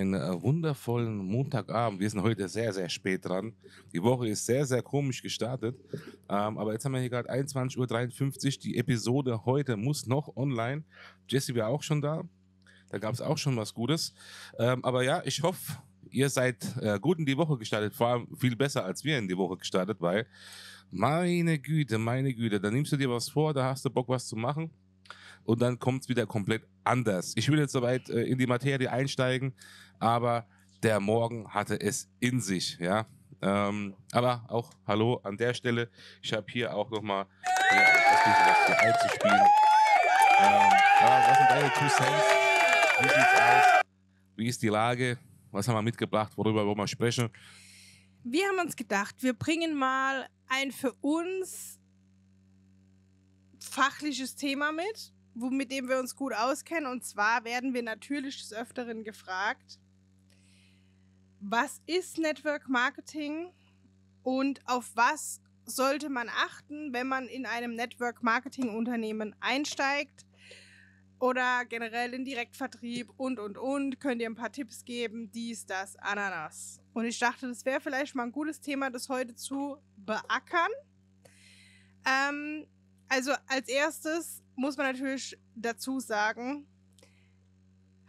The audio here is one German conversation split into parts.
einen äh, wundervollen Montagabend. Wir sind heute sehr, sehr spät dran. Die Woche ist sehr, sehr komisch gestartet. Ähm, aber jetzt haben wir hier gerade 21.53 Uhr. Die Episode heute muss noch online. Jesse wäre auch schon da. Da gab es auch schon was Gutes. Ähm, aber ja, ich hoffe, ihr seid äh, gut in die Woche gestartet. Vor allem viel besser, als wir in die Woche gestartet, weil meine Güte, meine Güte, da nimmst du dir was vor, da hast du Bock, was zu machen und dann kommt es wieder komplett anders. Ich will jetzt soweit äh, in die Materie einsteigen aber der Morgen hatte es in sich, ja. Ähm, aber auch hallo an der Stelle. Ich habe hier auch nochmal ja, was einzuspielen. Ähm, ja, was sind deine Two Cents? Wie sieht's aus? Wie ist die Lage? Was haben wir mitgebracht? Worüber wollen wir sprechen? Wir haben uns gedacht, wir bringen mal ein für uns fachliches Thema mit, mit dem wir uns gut auskennen. Und zwar werden wir natürlich des Öfteren gefragt, was ist Network Marketing und auf was sollte man achten, wenn man in einem Network Marketing Unternehmen einsteigt oder generell in Direktvertrieb und und und könnt ihr ein paar Tipps geben, dies das Ananas. Und ich dachte, das wäre vielleicht mal ein gutes Thema, das heute zu beackern. Ähm, also als erstes muss man natürlich dazu sagen,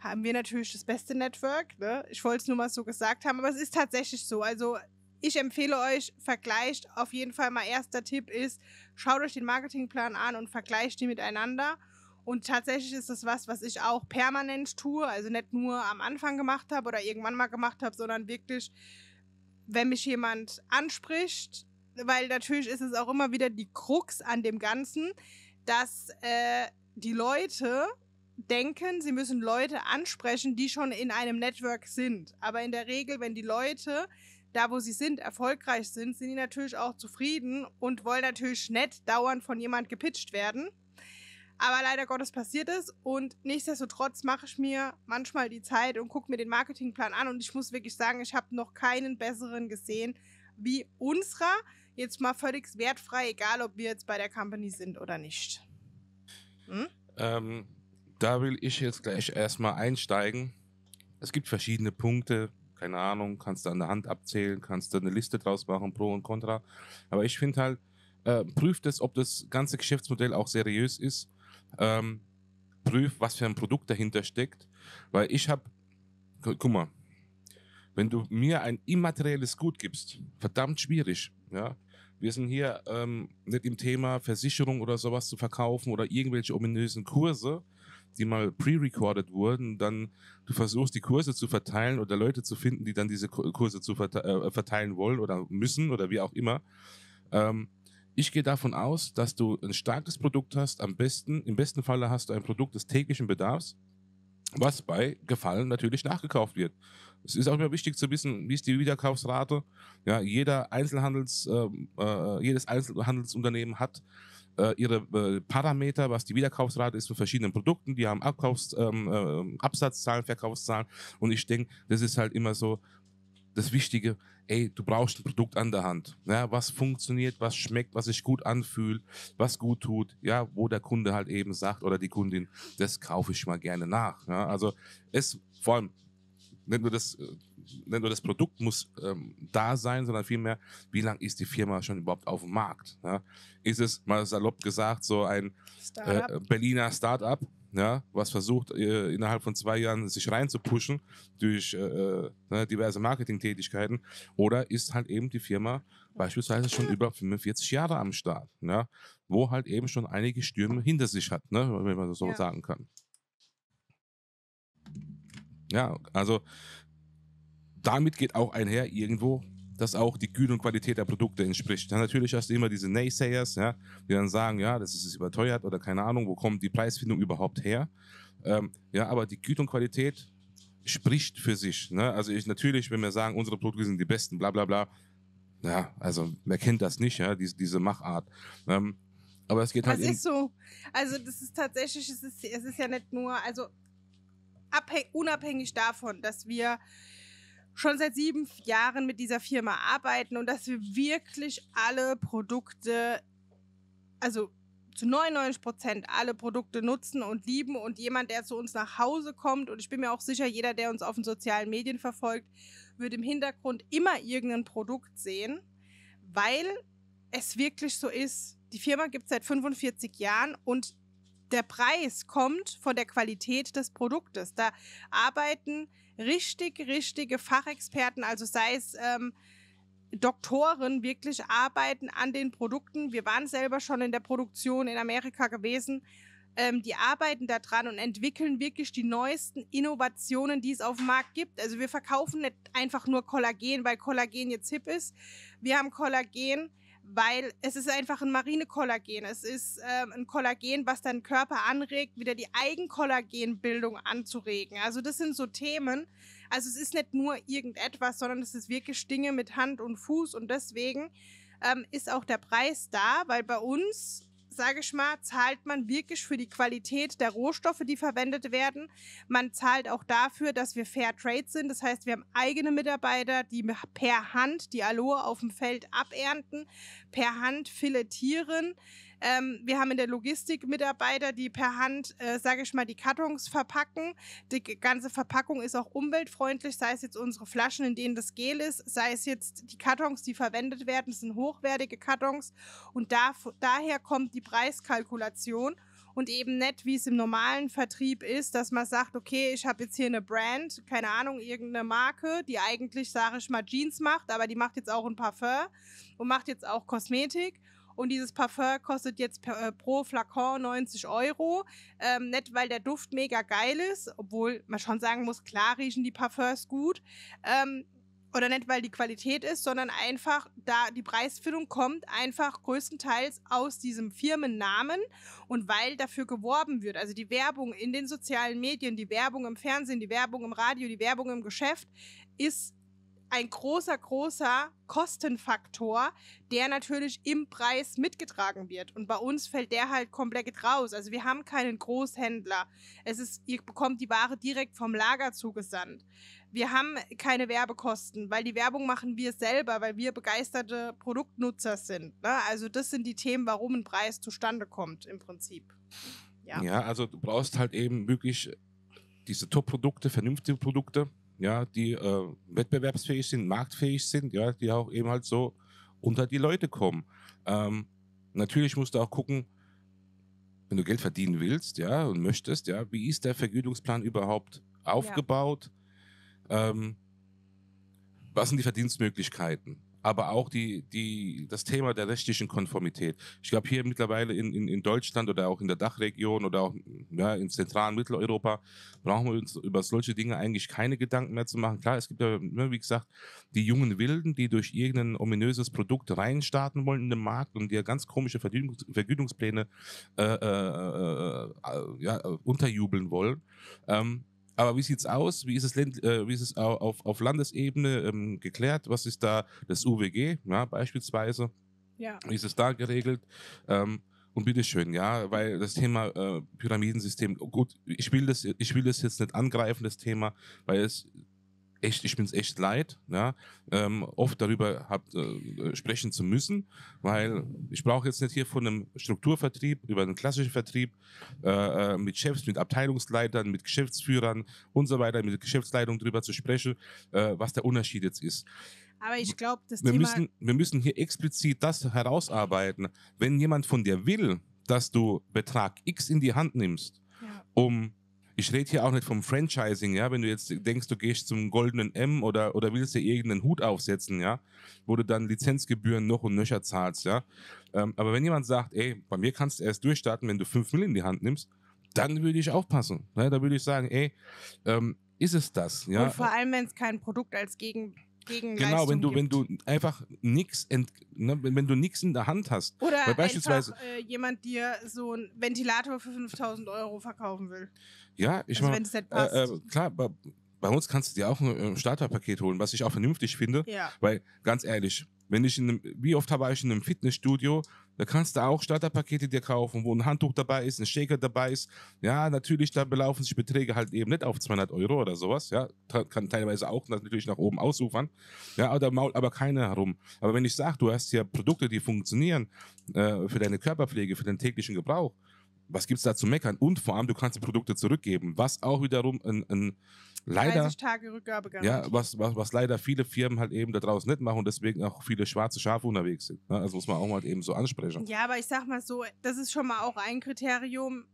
haben wir natürlich das beste Network. Ne? Ich wollte es nur mal so gesagt haben, aber es ist tatsächlich so. Also ich empfehle euch, vergleicht auf jeden Fall. Mein erster Tipp ist, schaut euch den Marketingplan an und vergleicht die miteinander. Und tatsächlich ist das was, was ich auch permanent tue. Also nicht nur am Anfang gemacht habe oder irgendwann mal gemacht habe, sondern wirklich, wenn mich jemand anspricht, weil natürlich ist es auch immer wieder die Krux an dem Ganzen, dass äh, die Leute denken, sie müssen Leute ansprechen, die schon in einem Network sind. Aber in der Regel, wenn die Leute da, wo sie sind, erfolgreich sind, sind die natürlich auch zufrieden und wollen natürlich nicht dauernd von jemand gepitcht werden. Aber leider Gottes passiert es und nichtsdestotrotz mache ich mir manchmal die Zeit und gucke mir den Marketingplan an und ich muss wirklich sagen, ich habe noch keinen besseren gesehen wie unserer. Jetzt mal völlig wertfrei, egal ob wir jetzt bei der Company sind oder nicht. Hm? Ähm da will ich jetzt gleich erstmal einsteigen. Es gibt verschiedene Punkte, keine Ahnung, kannst du an der Hand abzählen, kannst du eine Liste draus machen, Pro und Contra. Aber ich finde halt, äh, prüft es, ob das ganze Geschäftsmodell auch seriös ist. Ähm, prüft, was für ein Produkt dahinter steckt. Weil ich habe, guck mal, wenn du mir ein immaterielles Gut gibst, verdammt schwierig. Ja? Wir sind hier ähm, nicht im Thema Versicherung oder sowas zu verkaufen oder irgendwelche ominösen Kurse, die mal pre-recorded wurden, dann du versuchst, die Kurse zu verteilen oder Leute zu finden, die dann diese Kurse zu verte äh, verteilen wollen oder müssen oder wie auch immer. Ähm, ich gehe davon aus, dass du ein starkes Produkt hast, am besten, im besten Falle hast du ein Produkt des täglichen Bedarfs, was bei Gefallen natürlich nachgekauft wird. Es ist auch immer wichtig zu wissen, wie ist die Wiederkaufsrate. Ja, jeder Einzelhandels, ähm, äh, jedes Einzelhandelsunternehmen hat äh, ihre äh, Parameter, was die Wiederkaufsrate ist von verschiedenen Produkten. Die haben Abkaufs-, ähm, äh, Absatzzahlen, Verkaufszahlen. Und ich denke, das ist halt immer so das Wichtige. Ey, du brauchst ein Produkt an der Hand. Ja, was funktioniert, was schmeckt, was sich gut anfühlt, was gut tut. Ja, wo der Kunde halt eben sagt oder die Kundin, das kaufe ich mal gerne nach. Ja, also es vor allem, nicht nur das äh, nicht nur das Produkt muss ähm, da sein, sondern vielmehr, wie lange ist die Firma schon überhaupt auf dem Markt? Ja? Ist es, mal salopp gesagt, so ein Start äh, Berliner Start-up, ja, was versucht, äh, innerhalb von zwei Jahren sich reinzupuschen durch äh, äh, ne, diverse Marketingtätigkeiten? Oder ist halt eben die Firma beispielsweise schon über 45 Jahre am Start, ja? wo halt eben schon einige Stürme hinter sich hat, ne? wenn man so ja. sagen kann? Ja, also damit geht auch einher irgendwo, dass auch die Güte und Qualität der Produkte entspricht. Ja, natürlich hast du immer diese Naysayers, ja, die dann sagen, ja, das ist überteuert oder keine Ahnung, wo kommt die Preisfindung überhaupt her? Ähm, ja, aber die Güte und Qualität spricht für sich. Ne? Also ich natürlich, wenn wir sagen, unsere Produkte sind die besten, bla bla bla, ja, also wer kennt das nicht, ja, diese, diese Machart. Ähm, aber es geht halt. Das ist so. Also das ist tatsächlich, es ist, es ist ja nicht nur, also unabhängig davon, dass wir schon seit sieben Jahren mit dieser Firma arbeiten und dass wir wirklich alle Produkte, also zu 99 Prozent alle Produkte nutzen und lieben und jemand, der zu uns nach Hause kommt und ich bin mir auch sicher, jeder, der uns auf den sozialen Medien verfolgt, wird im Hintergrund immer irgendein Produkt sehen, weil es wirklich so ist. Die Firma gibt es seit 45 Jahren und der Preis kommt von der Qualität des Produktes. Da arbeiten richtig, richtige Fachexperten, also sei es ähm, Doktoren, wirklich arbeiten an den Produkten. Wir waren selber schon in der Produktion in Amerika gewesen. Ähm, die arbeiten daran und entwickeln wirklich die neuesten Innovationen, die es auf dem Markt gibt. Also wir verkaufen nicht einfach nur Kollagen, weil Kollagen jetzt hip ist. Wir haben Kollagen weil es ist einfach ein Marinekollagen. Es ist äh, ein Kollagen, was deinen Körper anregt, wieder die Eigenkollagenbildung anzuregen. Also das sind so Themen. Also es ist nicht nur irgendetwas, sondern es ist wirklich Dinge mit Hand und Fuß und deswegen ähm, ist auch der Preis da, weil bei uns sage ich mal, zahlt man wirklich für die Qualität der Rohstoffe, die verwendet werden. Man zahlt auch dafür, dass wir Fair Trade sind. Das heißt, wir haben eigene Mitarbeiter, die per Hand die Aloe auf dem Feld abernten, per Hand filetieren. Ähm, wir haben in der Logistik Mitarbeiter, die per Hand, äh, sage ich mal, die Kartons verpacken. Die ganze Verpackung ist auch umweltfreundlich, sei es jetzt unsere Flaschen, in denen das Gel ist, sei es jetzt die Kartons, die verwendet werden, das sind hochwertige Kartons. Und da, daher kommt die Preiskalkulation und eben nicht, wie es im normalen Vertrieb ist, dass man sagt, okay, ich habe jetzt hier eine Brand, keine Ahnung, irgendeine Marke, die eigentlich, sage ich mal, Jeans macht, aber die macht jetzt auch ein Parfum und macht jetzt auch Kosmetik und dieses Parfum kostet jetzt per, äh, pro Flakon 90 Euro. Ähm, nicht, weil der Duft mega geil ist, obwohl man schon sagen muss, klar riechen die Parfums gut. Ähm, oder nicht, weil die Qualität ist, sondern einfach, da die Preisfindung kommt einfach größtenteils aus diesem Firmennamen und weil dafür geworben wird. Also die Werbung in den sozialen Medien, die Werbung im Fernsehen, die Werbung im Radio, die Werbung im Geschäft ist ein großer, großer Kostenfaktor, der natürlich im Preis mitgetragen wird. Und bei uns fällt der halt komplett raus. Also wir haben keinen Großhändler. Es ist, ihr bekommt die Ware direkt vom Lager zugesandt. Wir haben keine Werbekosten, weil die Werbung machen wir selber, weil wir begeisterte Produktnutzer sind. Ne? Also das sind die Themen, warum ein Preis zustande kommt im Prinzip. Ja, ja also du brauchst halt eben wirklich diese Top-Produkte, vernünftige Produkte ja, die äh, wettbewerbsfähig sind, marktfähig sind, ja, die auch eben halt so unter die Leute kommen. Ähm, natürlich musst du auch gucken, wenn du Geld verdienen willst, ja, und möchtest, ja, wie ist der Vergütungsplan überhaupt aufgebaut? Ja. Ähm, was sind die Verdienstmöglichkeiten? aber auch die, die, das Thema der rechtlichen Konformität. Ich glaube, hier mittlerweile in, in, in Deutschland oder auch in der Dachregion oder auch ja, in zentralen Mitteleuropa brauchen wir uns über solche Dinge eigentlich keine Gedanken mehr zu machen. Klar, es gibt ja, ne, wie gesagt, die jungen Wilden, die durch irgendein ominöses Produkt reinstarten wollen in den Markt und dir ganz komische Vergütungs Vergütungspläne äh äh, äh, äh, äh, ja, unterjubeln wollen. Ähm, aber wie sieht's aus? Wie ist es, äh, wie ist es auf, auf Landesebene ähm, geklärt? Was ist da das UWG ja, beispielsweise? Ja. Wie ist es da geregelt? Ähm, und bitteschön, ja, weil das Thema äh, Pyramidensystem, gut, ich will, das, ich will das jetzt nicht angreifen, das Thema, weil es echt, ich bin es echt leid, ja, ne? ähm, oft darüber hab, äh, äh, sprechen zu müssen, weil ich brauche jetzt nicht hier von einem Strukturvertrieb über einen klassischen Vertrieb äh, äh mit Chefs, mit Abteilungsleitern, mit Geschäftsführern und so weiter, mit der Geschäftsleitung darüber zu sprechen, äh, was der Unterschied jetzt ist. Aber ich glaube, das wir Thema Müssen, wir müssen hier explizit das herausarbeiten. Wenn jemand von dir will, dass du Betrag X in die Hand nimmst, ja. um ich rede hier auch nicht vom Franchising, ja, wenn du jetzt denkst, du gehst zum goldenen M oder, oder willst dir irgendeinen Hut aufsetzen, ja, wo du dann Lizenzgebühren noch und nöcher zahlst, ja. Ähm, aber wenn jemand sagt, ey, bei mir kannst du erst durchstarten, wenn du 5 Mill in die Hand nimmst, dann würde ich aufpassen. Ne? Da würde ich sagen, ey, ähm, ist es das? Ja? Und vor allem, wenn es kein Produkt als Gegen Gegenleistung Genau, wenn du, gibt. Ne, wenn du einfach nichts, ne, wenn du nichts in der Hand hast. Oder weil beispielsweise einfach, äh, jemand dir so einen Ventilator für 5000 Euro verkaufen will. Ja, ich also, meine, halt äh, äh, klar, bei, bei, uns kannst du dir auch ein, ein Starterpaket holen, was ich auch vernünftig finde. Ja. Weil, ganz ehrlich, wenn ich in einem, wie oft habe ich in einem Fitnessstudio da kannst du auch Starterpakete dir kaufen, wo ein Handtuch dabei ist, ein Shaker dabei ist. Ja, natürlich, da belaufen sich Beträge halt eben nicht auf 200 Euro oder sowas. Ja, kann teilweise auch natürlich nach oben ausufern. Ja, oder maul aber keiner herum. Aber wenn ich sage, du hast ja Produkte, die funktionieren äh, für deine Körperpflege, für den täglichen Gebrauch, was gibt es da zu meckern? Und vor allem, du kannst die Produkte zurückgeben, was auch wiederum ein, ein leider 30 Tage Rückgabe garantiert. Ja, was, was, was leider viele Firmen halt eben da draußen nicht machen und deswegen auch viele schwarze Schafe unterwegs sind. Ne? Also muss man auch mal halt eben so ansprechen. Ja, aber ich sag mal so, das ist schon mal auch ein Kriterium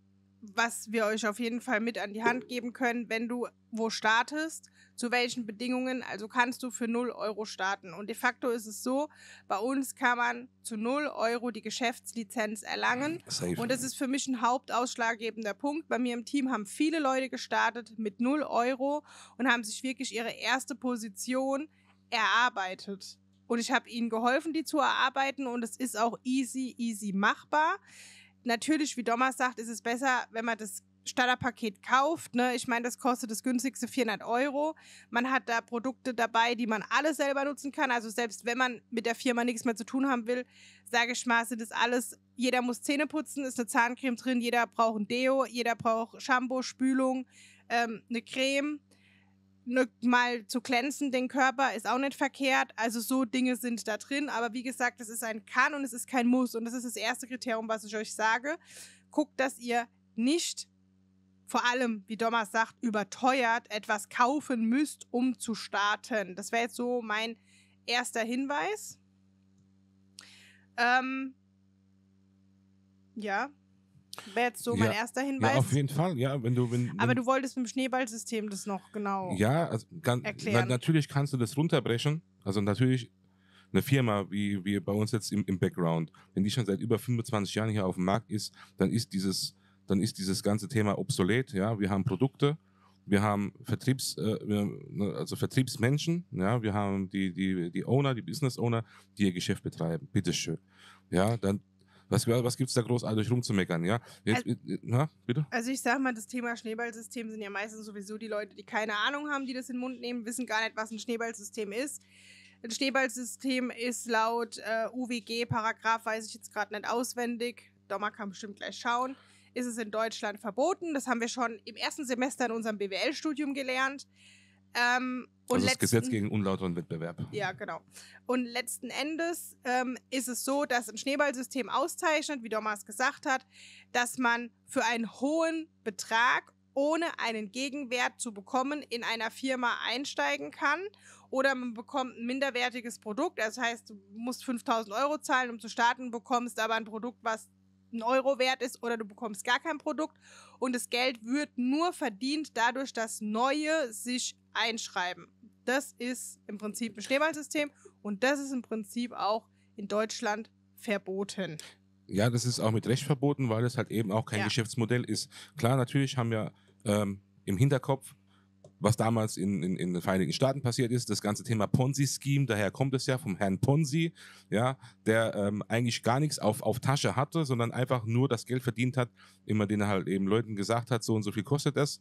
was wir euch auf jeden Fall mit an die Hand geben können, wenn du wo startest, zu welchen Bedingungen. Also kannst du für 0 Euro starten. Und de facto ist es so, bei uns kann man zu 0 Euro die Geschäftslizenz erlangen. Safe. Und das ist für mich ein hauptausschlaggebender Punkt. Bei mir im Team haben viele Leute gestartet mit 0 Euro und haben sich wirklich ihre erste Position erarbeitet. Und ich habe ihnen geholfen, die zu erarbeiten. Und es ist auch easy, easy machbar natürlich, wie Thomas sagt, ist es besser, wenn man das Starterpaket kauft. Ne? Ich meine, das kostet das günstigste 400 Euro. Man hat da Produkte dabei, die man alle selber nutzen kann. Also selbst wenn man mit der Firma nichts mehr zu tun haben will, sage ich mal, sind das alles, jeder muss Zähne putzen, ist eine Zahncreme drin, jeder braucht ein Deo, jeder braucht Shampoo, Spülung, ähm, eine Creme ne, mal zu glänzen, den Körper ist auch nicht verkehrt. Also so Dinge sind da drin. Aber wie gesagt, es ist ein Kann und es ist kein Muss. Und das ist das erste Kriterium, was ich euch sage. Guckt, dass ihr nicht vor allem, wie Thomas sagt, überteuert etwas kaufen müsst, um zu starten. Das wäre jetzt so mein erster Hinweis. Ähm, ja, Wäre jetzt so ja, mein erster Hinweis. Ja, auf jeden Fall, ja. Wenn du, wenn, Aber du wolltest mit dem Schneeballsystem das noch genau ja, also, ganz, erklären. Na, natürlich kannst du das runterbrechen. Also natürlich eine Firma wie, wie bei uns jetzt im, im Background, wenn die schon seit über 25 Jahren hier auf dem Markt ist, dann ist dieses, dann ist dieses ganze Thema obsolet. Ja, wir haben Produkte, wir haben Vertriebs, äh, ne, also Vertriebsmenschen, ja, wir haben die, die, die Owner, die Business Owner, die ihr Geschäft betreiben. Bitteschön. Ja, dann was, was gibt es da großartig also rumzumeckern, ja? Jetzt, also, äh, na, bitte? also ich sag mal, das Thema Schneeballsystem sind ja meistens sowieso die Leute, die keine Ahnung haben, die das in den Mund nehmen, wissen gar nicht, was ein Schneeballsystem ist. Ein Schneeballsystem ist laut äh, UWG-Paragraph, weiß ich jetzt gerade nicht auswendig, Dommer kann bestimmt gleich schauen, ist es in Deutschland verboten. Das haben wir schon im ersten Semester in unserem BWL-Studium gelernt. Ähm, und also das Gesetz gegen unlauteren Wettbewerb. Ja, genau. Und letzten Endes ähm, ist es so, dass ein Schneeballsystem auszeichnet, wie Thomas gesagt hat, dass man für einen hohen Betrag ohne einen Gegenwert zu bekommen in einer Firma einsteigen kann oder man bekommt ein minderwertiges Produkt. Das heißt, du musst 5000 Euro zahlen, um zu starten, bekommst aber ein Produkt, was ein Euro wert ist oder du bekommst gar kein Produkt und das Geld wird nur verdient dadurch, dass neue sich einschreiben. Das ist im Prinzip ein Schneeballsystem und das ist im Prinzip auch in Deutschland verboten. Ja, das ist auch mit Recht verboten, weil es halt eben auch kein ja. Geschäftsmodell ist. Klar, natürlich haben wir ähm, im Hinterkopf, was damals in, in, in, den Vereinigten Staaten passiert ist, das ganze Thema Ponzi-Scheme, daher kommt es ja vom Herrn Ponzi, ja, der ähm, eigentlich gar nichts auf, auf Tasche hatte, sondern einfach nur das Geld verdient hat, immer den er halt eben Leuten gesagt hat, so und so viel kostet das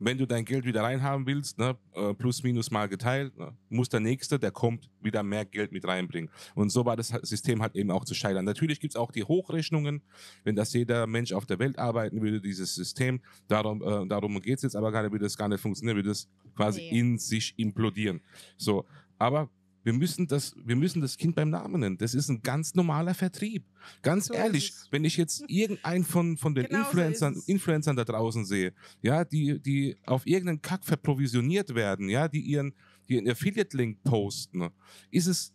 wenn du dein Geld wieder reinhaben willst, ne, äh, plus minus mal geteilt, ne, muss der Nächste, der kommt, wieder mehr Geld mit reinbringen. Und so war das System halt eben auch zu scheitern. Natürlich gibt es auch die Hochrechnungen, wenn das jeder Mensch auf der Welt arbeiten würde, dieses System, darum, äh, darum geht's jetzt aber gar nicht, würde das gar nicht funktionieren, würde das quasi nee. in sich implodieren. So, aber wir müssen, das, wir müssen das Kind beim Namen nennen. Das ist ein ganz normaler Vertrieb. Ganz so ehrlich, wenn ich jetzt irgendeinen von, von den genau Influencern, so Influencern da draußen sehe, ja, die, die auf irgendeinen Kack verprovisioniert werden, ja, die ihren, die ihren Affiliate-Link posten, ist es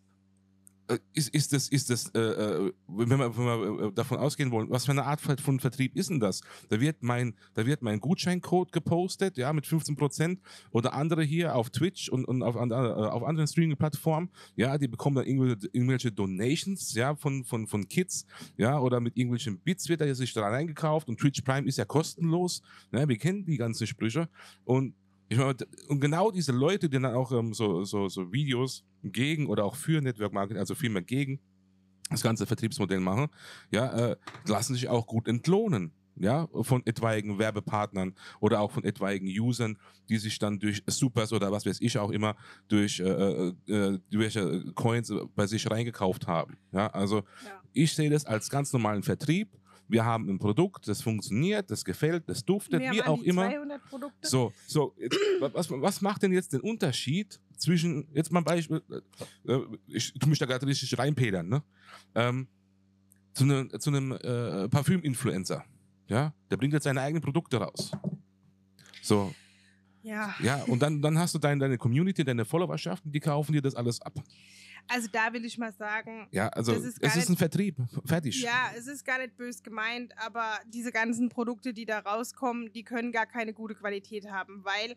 äh, ist, ist das, ist das äh, äh wenn, wir, wenn wir äh, davon ausgehen wollen, was für eine Art von Vertrieb ist denn das? Da wird mein, da wird mein Gutscheincode gepostet, ja, mit 15% oder andere hier auf Twitch und, und auf, auf anderen Streaming-Plattformen, ja, die bekommen dann irgendwelche, irgendwelche Donations, ja, von, von, von Kids, ja, oder mit irgendwelchen Bits wird da sich da reingekauft und Twitch Prime ist ja kostenlos, ne? wir kennen die ganzen Sprüche und ich meine, und genau diese Leute, die dann auch ähm, so, so, so Videos gegen oder auch für Network Marketing, also vielmehr gegen das ganze Vertriebsmodell machen, ja, äh, lassen sich auch gut entlohnen ja, von etwaigen Werbepartnern oder auch von etwaigen Usern, die sich dann durch Supers oder was weiß ich auch immer durch äh, äh, äh Coins bei sich reingekauft haben. Ja, also ja. ich sehe das als ganz normalen Vertrieb wir haben ein Produkt, das funktioniert, das gefällt, das duftet, wir wie auch immer. So, so jetzt, was, was macht denn jetzt den Unterschied zwischen, jetzt mal ein Beispiel, äh, äh, ich tue mich da gerade richtig reinpedern, ne? Ähm, zu, ne, zu einem äh, Parfüm-Influencer, ja? Der bringt jetzt seine eigenen Produkte raus. So, ja. Ja, und dann, dann hast du dein, deine Community, deine Followerschaften, die kaufen dir das alles ab. Also da will ich mal sagen. Ja, also ist es ist ein Vertrieb. Fertig. Ja, es ist gar nicht böse gemeint, aber diese ganzen Produkte, die da rauskommen, die können gar keine gute Qualität haben, weil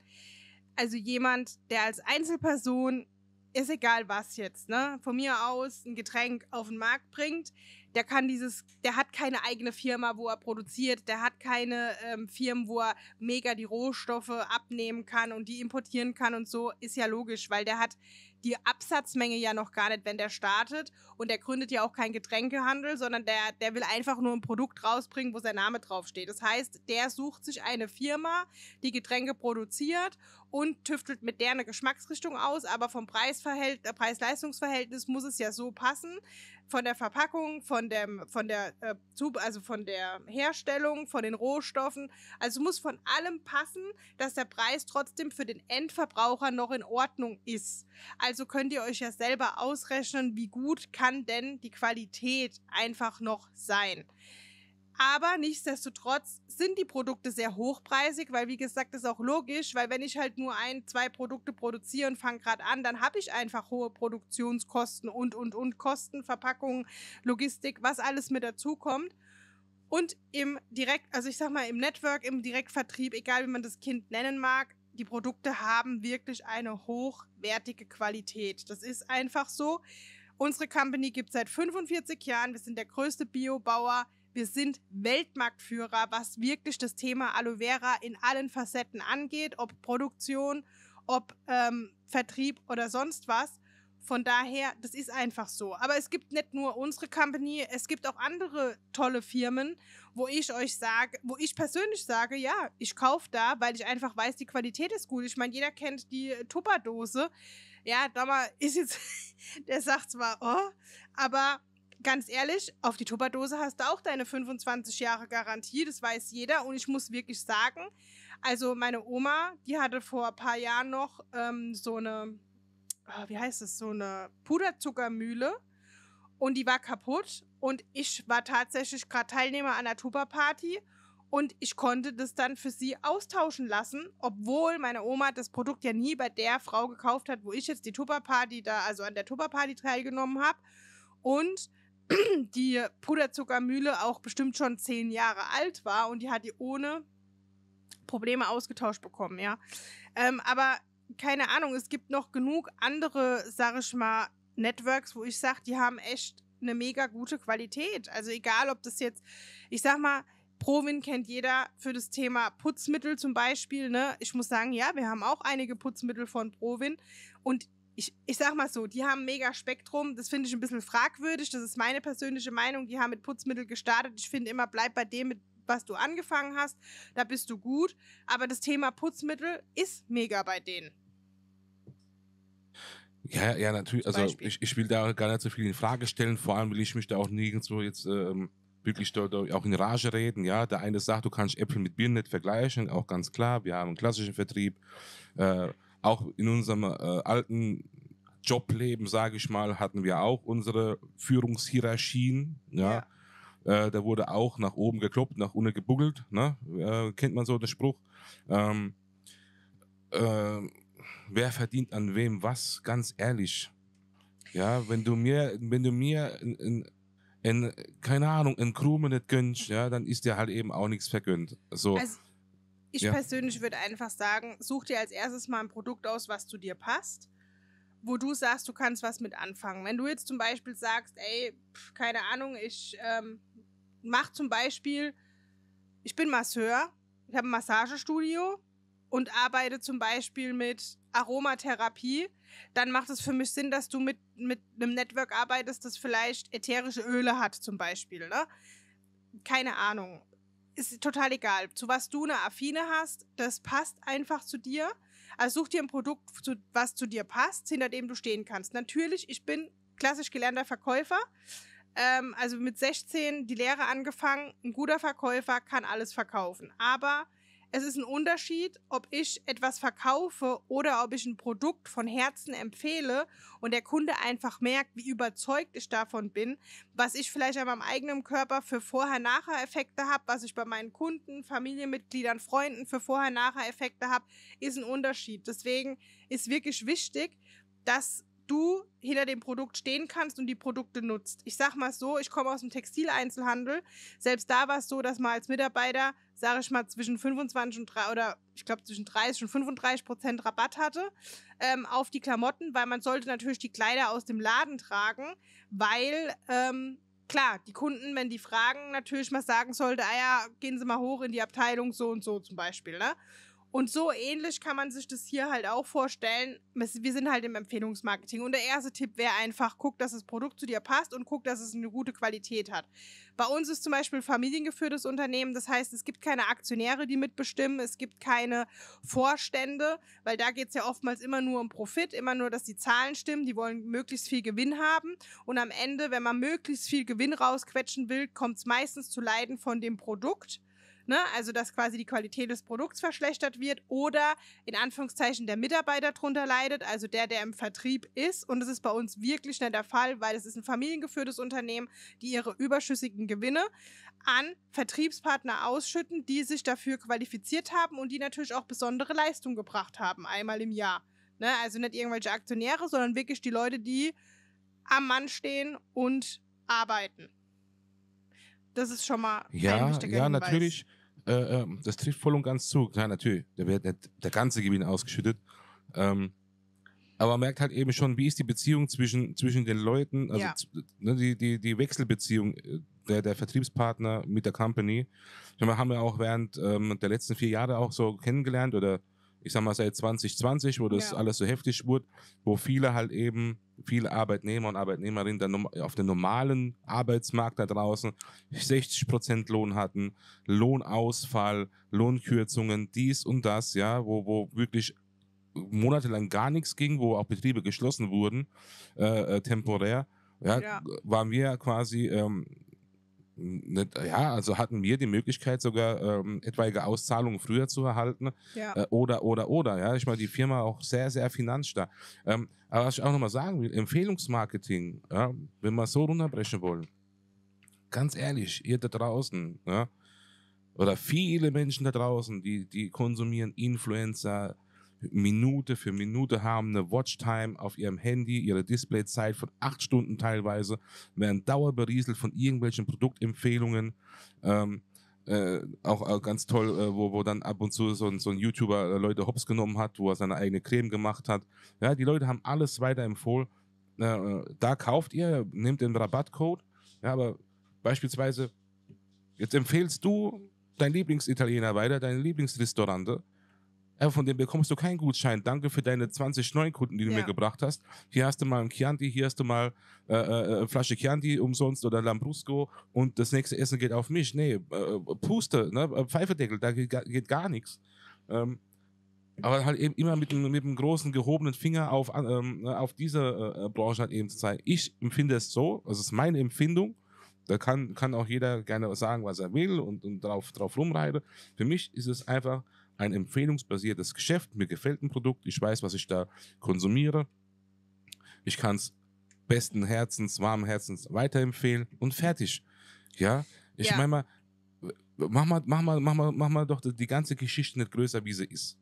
also jemand, der als Einzelperson ist egal was jetzt, ne? Von mir aus ein Getränk auf den Markt bringt, der kann dieses, der hat keine eigene Firma, wo er produziert, der hat keine ähm, Firmen, wo er mega die Rohstoffe abnehmen kann und die importieren kann und so, ist ja logisch, weil der hat die Absatzmenge ja noch gar nicht, wenn der startet. Und der gründet ja auch keinen Getränkehandel, sondern der, der will einfach nur ein Produkt rausbringen, wo sein Name draufsteht. Das heißt, der sucht sich eine Firma, die Getränke produziert und tüftelt mit der eine Geschmacksrichtung aus, aber vom äh, Preis-Leistungs-Verhältnis muss es ja so passen, von der Verpackung, von der, von der, äh, also von der Herstellung, von den Rohstoffen, also muss von allem passen, dass der Preis trotzdem für den Endverbraucher noch in Ordnung ist. Also könnt ihr euch ja selber ausrechnen, wie gut kann denn die Qualität einfach noch sein. Aber nichtsdestotrotz sind die Produkte sehr hochpreisig, weil wie gesagt, ist auch logisch, weil wenn ich halt nur ein, zwei Produkte produziere und fange gerade an, dann habe ich einfach hohe Produktionskosten und, und, und Kosten, Verpackung, Logistik, was alles mit dazukommt. Und im Direkt, also ich sag mal, im Network, im Direktvertrieb, egal wie man das Kind nennen mag, die Produkte haben wirklich eine hochwertige Qualität. Das ist einfach so. Unsere Company gibt seit 45 Jahren. Wir sind der größte Biobauer wir sind Weltmarktführer, was wirklich das Thema Aloe Vera in allen Facetten angeht, ob Produktion, ob ähm, Vertrieb oder sonst was. Von daher, das ist einfach so. Aber es gibt nicht nur unsere Company, es gibt auch andere tolle Firmen, wo ich euch sage, wo ich persönlich sage, ja, ich kaufe da, weil ich einfach weiß, die Qualität ist gut. Ich meine, jeder kennt die äh, Tupperdose. Ja, da mal ist jetzt, der sagt zwar, oh, aber ganz ehrlich, auf die Tupperdose hast du auch deine 25 Jahre Garantie, das weiß jeder. Und ich muss wirklich sagen, also meine Oma, die hatte vor ein paar Jahren noch ähm, so eine, oh, wie heißt es, so eine Puderzuckermühle und die war kaputt. Und ich war tatsächlich gerade Teilnehmer an der Tupper-Party und ich konnte das dann für sie austauschen lassen, obwohl meine Oma das Produkt ja nie bei der Frau gekauft hat, wo ich jetzt die Tupper-Party da, also an der Tupper-Party teilgenommen habe. Und die Puderzuckermühle auch bestimmt schon zehn Jahre alt war und die hat die ohne Probleme ausgetauscht bekommen, ja. Ähm, aber keine Ahnung, es gibt noch genug andere, sag ich mal, Networks, wo ich sage, die haben echt eine mega gute Qualität. Also egal, ob das jetzt, ich sag mal, Provin kennt jeder für das Thema Putzmittel zum Beispiel. Ne? Ich muss sagen, ja, wir haben auch einige Putzmittel von Provin und ich, ich sag mal so, die haben mega Spektrum. Das finde ich ein bisschen fragwürdig. Das ist meine persönliche Meinung. Die haben mit Putzmittel gestartet. Ich finde immer, bleib bei dem, mit was du angefangen hast. Da bist du gut. Aber das Thema Putzmittel ist mega bei denen. Ja, ja, natürlich. Also ich, ich will da gar nicht so viel in Frage stellen. Vor allem will ich mich da auch nirgendwo jetzt ähm, wirklich da, da auch in Rage reden. Ja, der eine sagt, du kannst Äpfel mit Birnen nicht vergleichen. Auch ganz klar. Wir haben einen klassischen Vertrieb. Äh, auch in unserem äh, alten Jobleben, sage ich mal, hatten wir auch unsere Führungshierarchien. Ja. ja. Äh, da wurde auch nach oben gekloppt, nach unten gebuggelt. Ne? Äh, kennt man so den Spruch? Ähm, ähm wer verdient an wem was? Ganz ehrlich. Ja, wenn du mir, wenn du mir in, in, in keine Ahnung, in Krume nicht gönnst, ja, dann ist dir halt eben auch nichts vergönnt. So. Also ich ja. persönlich würde einfach sagen, such dir als erstes mal ein Produkt aus, was zu dir passt, wo du sagst, du kannst was mit anfangen. Wenn du jetzt zum Beispiel sagst, ey, pf, keine Ahnung, ich ähm, mache zum Beispiel, ich bin Masseur, ich habe ein Massagestudio und arbeite zum Beispiel mit Aromatherapie, dann macht es für mich Sinn, dass du mit, mit einem Network arbeitest, das vielleicht ätherische Öle hat, zum Beispiel. Ne? Keine Ahnung ist total egal. Zu was du eine Affine hast, das passt einfach zu dir. Also such dir ein Produkt, was zu dir passt, hinter dem du stehen kannst. Natürlich, ich bin klassisch gelernter Verkäufer. Ähm, also mit 16 die Lehre angefangen. Ein guter Verkäufer kann alles verkaufen. Aber es ist ein Unterschied, ob ich etwas verkaufe oder ob ich ein Produkt von Herzen empfehle und der Kunde einfach merkt, wie überzeugt ich davon bin, was ich vielleicht an meinem eigenen Körper für Vorher-Nachher-Effekte habe, was ich bei meinen Kunden, Familienmitgliedern, Freunden für Vorher-Nachher-Effekte habe, ist ein Unterschied. Deswegen ist wirklich wichtig, dass du hinter dem Produkt stehen kannst und die Produkte nutzt. Ich sag mal so, ich komme aus dem Textileinzelhandel. Selbst da war es so, dass man als Mitarbeiter, sage ich mal, zwischen 25 und 3 oder ich glaube zwischen 30 und 35 Prozent Rabatt hatte ähm, auf die Klamotten, weil man sollte natürlich die Kleider aus dem Laden tragen, weil ähm, klar, die Kunden, wenn die fragen, natürlich mal sagen sollte, ah ja, gehen Sie mal hoch in die Abteilung so und so zum Beispiel, ne? Und so ähnlich kann man sich das hier halt auch vorstellen. Wir sind halt im Empfehlungsmarketing. Und der erste Tipp wäre einfach, guck, dass das Produkt zu dir passt und guck, dass es eine gute Qualität hat. Bei uns ist zum Beispiel ein familiengeführtes Unternehmen. Das heißt, es gibt keine Aktionäre, die mitbestimmen. Es gibt keine Vorstände, weil da geht es ja oftmals immer nur um Profit, immer nur, dass die Zahlen stimmen. Die wollen möglichst viel Gewinn haben. Und am Ende, wenn man möglichst viel Gewinn rausquetschen will, kommt es meistens zu Leiden von dem Produkt Ne? Also, dass quasi die Qualität des Produkts verschlechtert wird oder in Anführungszeichen der Mitarbeiter drunter leidet, also der, der im Vertrieb ist. Und das ist bei uns wirklich nicht der Fall, weil es ist ein familiengeführtes Unternehmen, die ihre überschüssigen Gewinne an Vertriebspartner ausschütten, die sich dafür qualifiziert haben und die natürlich auch besondere Leistung gebracht haben, einmal im Jahr. Ne? Also nicht irgendwelche Aktionäre, sondern wirklich die Leute, die am Mann stehen und arbeiten. Das ist schon mal ja, ein wichtiger Ja, Hinweis. natürlich äh, ähm, das trifft voll und ganz zu. Klar, natürlich, da wird nicht der ganze Gewinn ausgeschüttet. Ähm, aber man merkt halt eben schon, wie ist die Beziehung zwischen, zwischen den Leuten, also ja. Ne, die, die, die Wechselbeziehung äh, der, der Vertriebspartner mit der Company. Wir haben ja auch während ähm, der letzten vier Jahre auch so kennengelernt oder ich sag mal, seit 2020, wo das ja. alles so heftig wurde, wo viele halt eben, viele Arbeitnehmer und Arbeitnehmerinnen dann auf dem normalen Arbeitsmarkt da draußen 60 Prozent Lohn hatten, Lohnausfall, Lohnkürzungen, dies und das, ja, wo, wo wirklich monatelang gar nichts ging, wo auch Betriebe geschlossen wurden, äh, äh temporär. Ja, ja, waren wir quasi ähm, nicht, äh, ja, also hatten wir die Möglichkeit, sogar ähm, etwaige Auszahlungen früher zu erhalten. Ja. Äh, oder, oder, oder. Ja, ich meine, die Firma auch sehr, sehr finanzstark. Ähm, aber was ich auch nochmal sagen will, Empfehlungsmarketing, ja, wenn wir so runterbrechen wollen, ganz ehrlich, ihr da draußen, ja, oder viele Menschen da draußen, die, die konsumieren Influencer, Minute für Minute haben eine Watchtime auf ihrem Handy, ihre Displayzeit von acht Stunden teilweise, werden dauerberieselt von irgendwelchen Produktempfehlungen. Ähm, äh, auch äh, ganz toll, äh, wo, wo dann ab und zu so ein, so ein YouTuber äh, Leute hops genommen hat, wo er seine eigene Creme gemacht hat. Ja, die Leute haben alles weiterempfohlen. Äh, äh, da kauft ihr, nehmt den Rabattcode. Ja, aber beispielsweise, jetzt empfehlst du dein Lieblingsitaliener weiter, deine Lieblingsrestaurante äh, von dem bekommst du keinen Gutschein. Danke für deine 20 neuen Kunden, die du ja. mir gebracht hast. Hier hast du mal ein Chianti, hier hast du mal äh, äh, äh, Flasche Chianti umsonst oder Lambrusco und das nächste Essen geht auf mich. Nee, äh, Puste, ne? Äh, Pfeifedeckel, da geht, geht gar nichts. Ähm, aber halt eben immer mit einem, mit einem großen gehobenen Finger auf, ähm, auf diese Branche halt eben zu zeigen. Ich empfinde es so, das also ist meine Empfindung, da kann, kann auch jeder gerne sagen, was er will und, und drauf, drauf rumreiten. Für mich ist es einfach ein empfehlungsbasiertes Geschäft. Mir gefällt ein Produkt, ich weiß, was ich da konsumiere. Ich kann es besten Herzens, warmen Herzens weiterempfehlen und fertig. Ja, ich ja. meine mal, mach mal, mach mal, mach mal, mach mal doch die ganze Geschichte nicht größer, wie sie ist.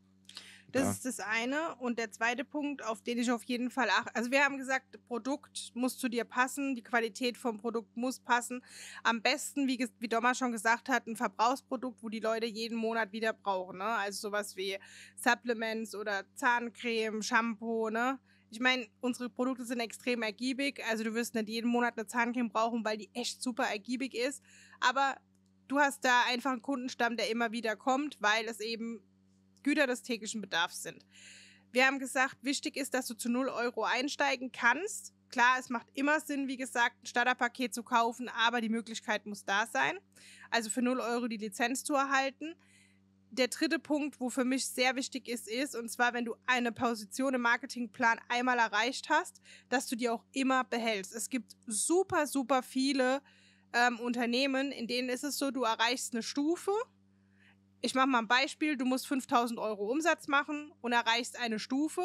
Das ja. ist das eine. Und der zweite Punkt, auf den ich auf jeden Fall achte. Also wir haben gesagt, Produkt muss zu dir passen, die Qualität vom Produkt muss passen. Am besten, wie, wie Dommer schon gesagt hat, ein Verbrauchsprodukt, wo die Leute jeden Monat wieder brauchen. Ne? Also sowas wie Supplements oder Zahncreme, Shampoo, ne? Ich meine, unsere Produkte sind extrem ergiebig. Also du wirst nicht jeden Monat eine Zahncreme brauchen, weil die echt super ergiebig ist. Aber du hast da einfach einen Kundenstamm, der immer wieder kommt, weil es eben Güter des täglichen Bedarfs sind. Wir haben gesagt, wichtig ist, dass du zu 0 Euro einsteigen kannst. Klar, es macht immer Sinn, wie gesagt, ein Starterpaket zu kaufen, aber die Möglichkeit muss da sein. Also für 0 Euro die Lizenz zu erhalten. Der dritte Punkt, wo für mich sehr wichtig ist, ist, und zwar, wenn du eine Position im Marketingplan einmal erreicht hast, dass du die auch immer behältst. Es gibt super, super viele ähm, Unternehmen, in denen ist es so, du erreichst eine Stufe, ich mache mal ein Beispiel, du musst 5000 Euro Umsatz machen und erreichst eine Stufe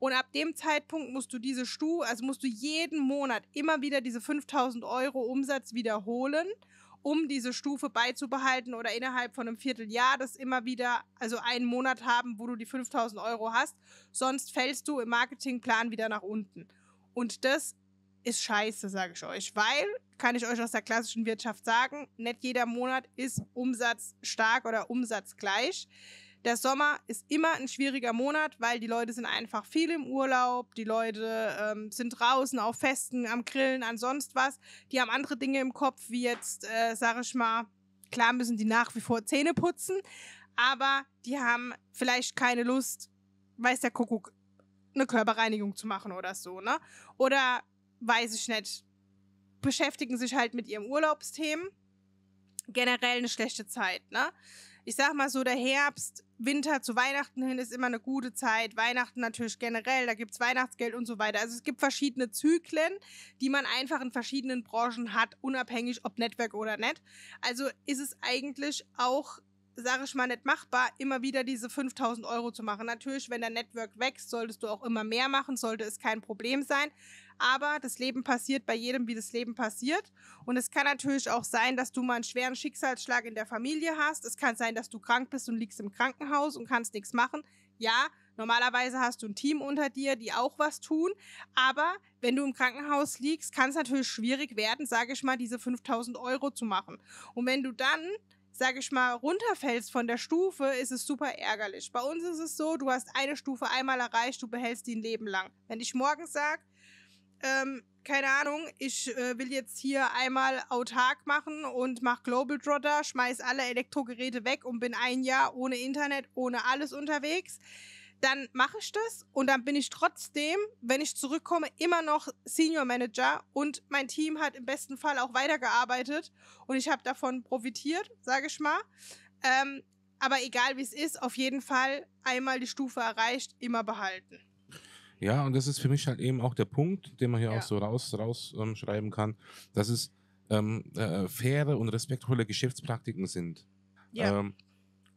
und ab dem Zeitpunkt musst du diese Stufe, also musst du jeden Monat immer wieder diese 5000 Euro Umsatz wiederholen, um diese Stufe beizubehalten oder innerhalb von einem Vierteljahr das immer wieder, also einen Monat haben, wo du die 5000 Euro hast, sonst fällst du im Marketingplan wieder nach unten. Und das ist scheiße, sage ich euch. Weil, kann ich euch aus der klassischen Wirtschaft sagen, nicht jeder Monat ist umsatzstark oder umsatzgleich. Der Sommer ist immer ein schwieriger Monat, weil die Leute sind einfach viel im Urlaub, die Leute ähm, sind draußen auf Festen, am Grillen, an sonst was. Die haben andere Dinge im Kopf, wie jetzt, äh, sag ich mal, klar müssen die nach wie vor Zähne putzen, aber die haben vielleicht keine Lust, weiß der Kuckuck, eine Körperreinigung zu machen oder so, ne? Oder weiß ich nicht, beschäftigen sich halt mit ihrem Urlaubsthemen. Generell eine schlechte Zeit, ne? Ich sag mal so, der Herbst, Winter zu Weihnachten hin ist immer eine gute Zeit. Weihnachten natürlich generell, da gibt's Weihnachtsgeld und so weiter. Also es gibt verschiedene Zyklen, die man einfach in verschiedenen Branchen hat, unabhängig ob Netzwerk oder nicht. Also ist es eigentlich auch sage ich mal, nicht machbar, immer wieder diese 5000 Euro zu machen. Natürlich, wenn dein Network wächst, solltest du auch immer mehr machen, sollte es kein Problem sein. Aber das Leben passiert bei jedem, wie das Leben passiert. Und es kann natürlich auch sein, dass du mal einen schweren Schicksalsschlag in der Familie hast. Es kann sein, dass du krank bist und liegst im Krankenhaus und kannst nichts machen. Ja, normalerweise hast du ein Team unter dir, die auch was tun. Aber wenn du im Krankenhaus liegst, kann es natürlich schwierig werden, sage ich mal, diese 5000 Euro zu machen. Und wenn du dann sag ich mal, runterfällst von der Stufe, ist es super ärgerlich. Bei uns ist es so, du hast eine Stufe einmal erreicht, du behältst die ein Leben lang. Wenn ich morgen sag, ähm, keine Ahnung, ich äh, will jetzt hier einmal autark machen und mach Global Trotter, schmeiß alle Elektrogeräte weg und bin ein Jahr ohne Internet, ohne alles unterwegs dann mache ich das und dann bin ich trotzdem, wenn ich zurückkomme, immer noch Senior Manager und mein Team hat im besten Fall auch weitergearbeitet und ich habe davon profitiert, sage ich mal. Ähm, aber egal wie es ist, auf jeden Fall einmal die Stufe erreicht, immer behalten. Ja, und das ist für mich halt eben auch der Punkt, den man hier ja. auch so raus rausschreiben ähm, kann, dass es ähm, äh, äh, faire und respektvolle Geschäftspraktiken sind. Ja. Ähm,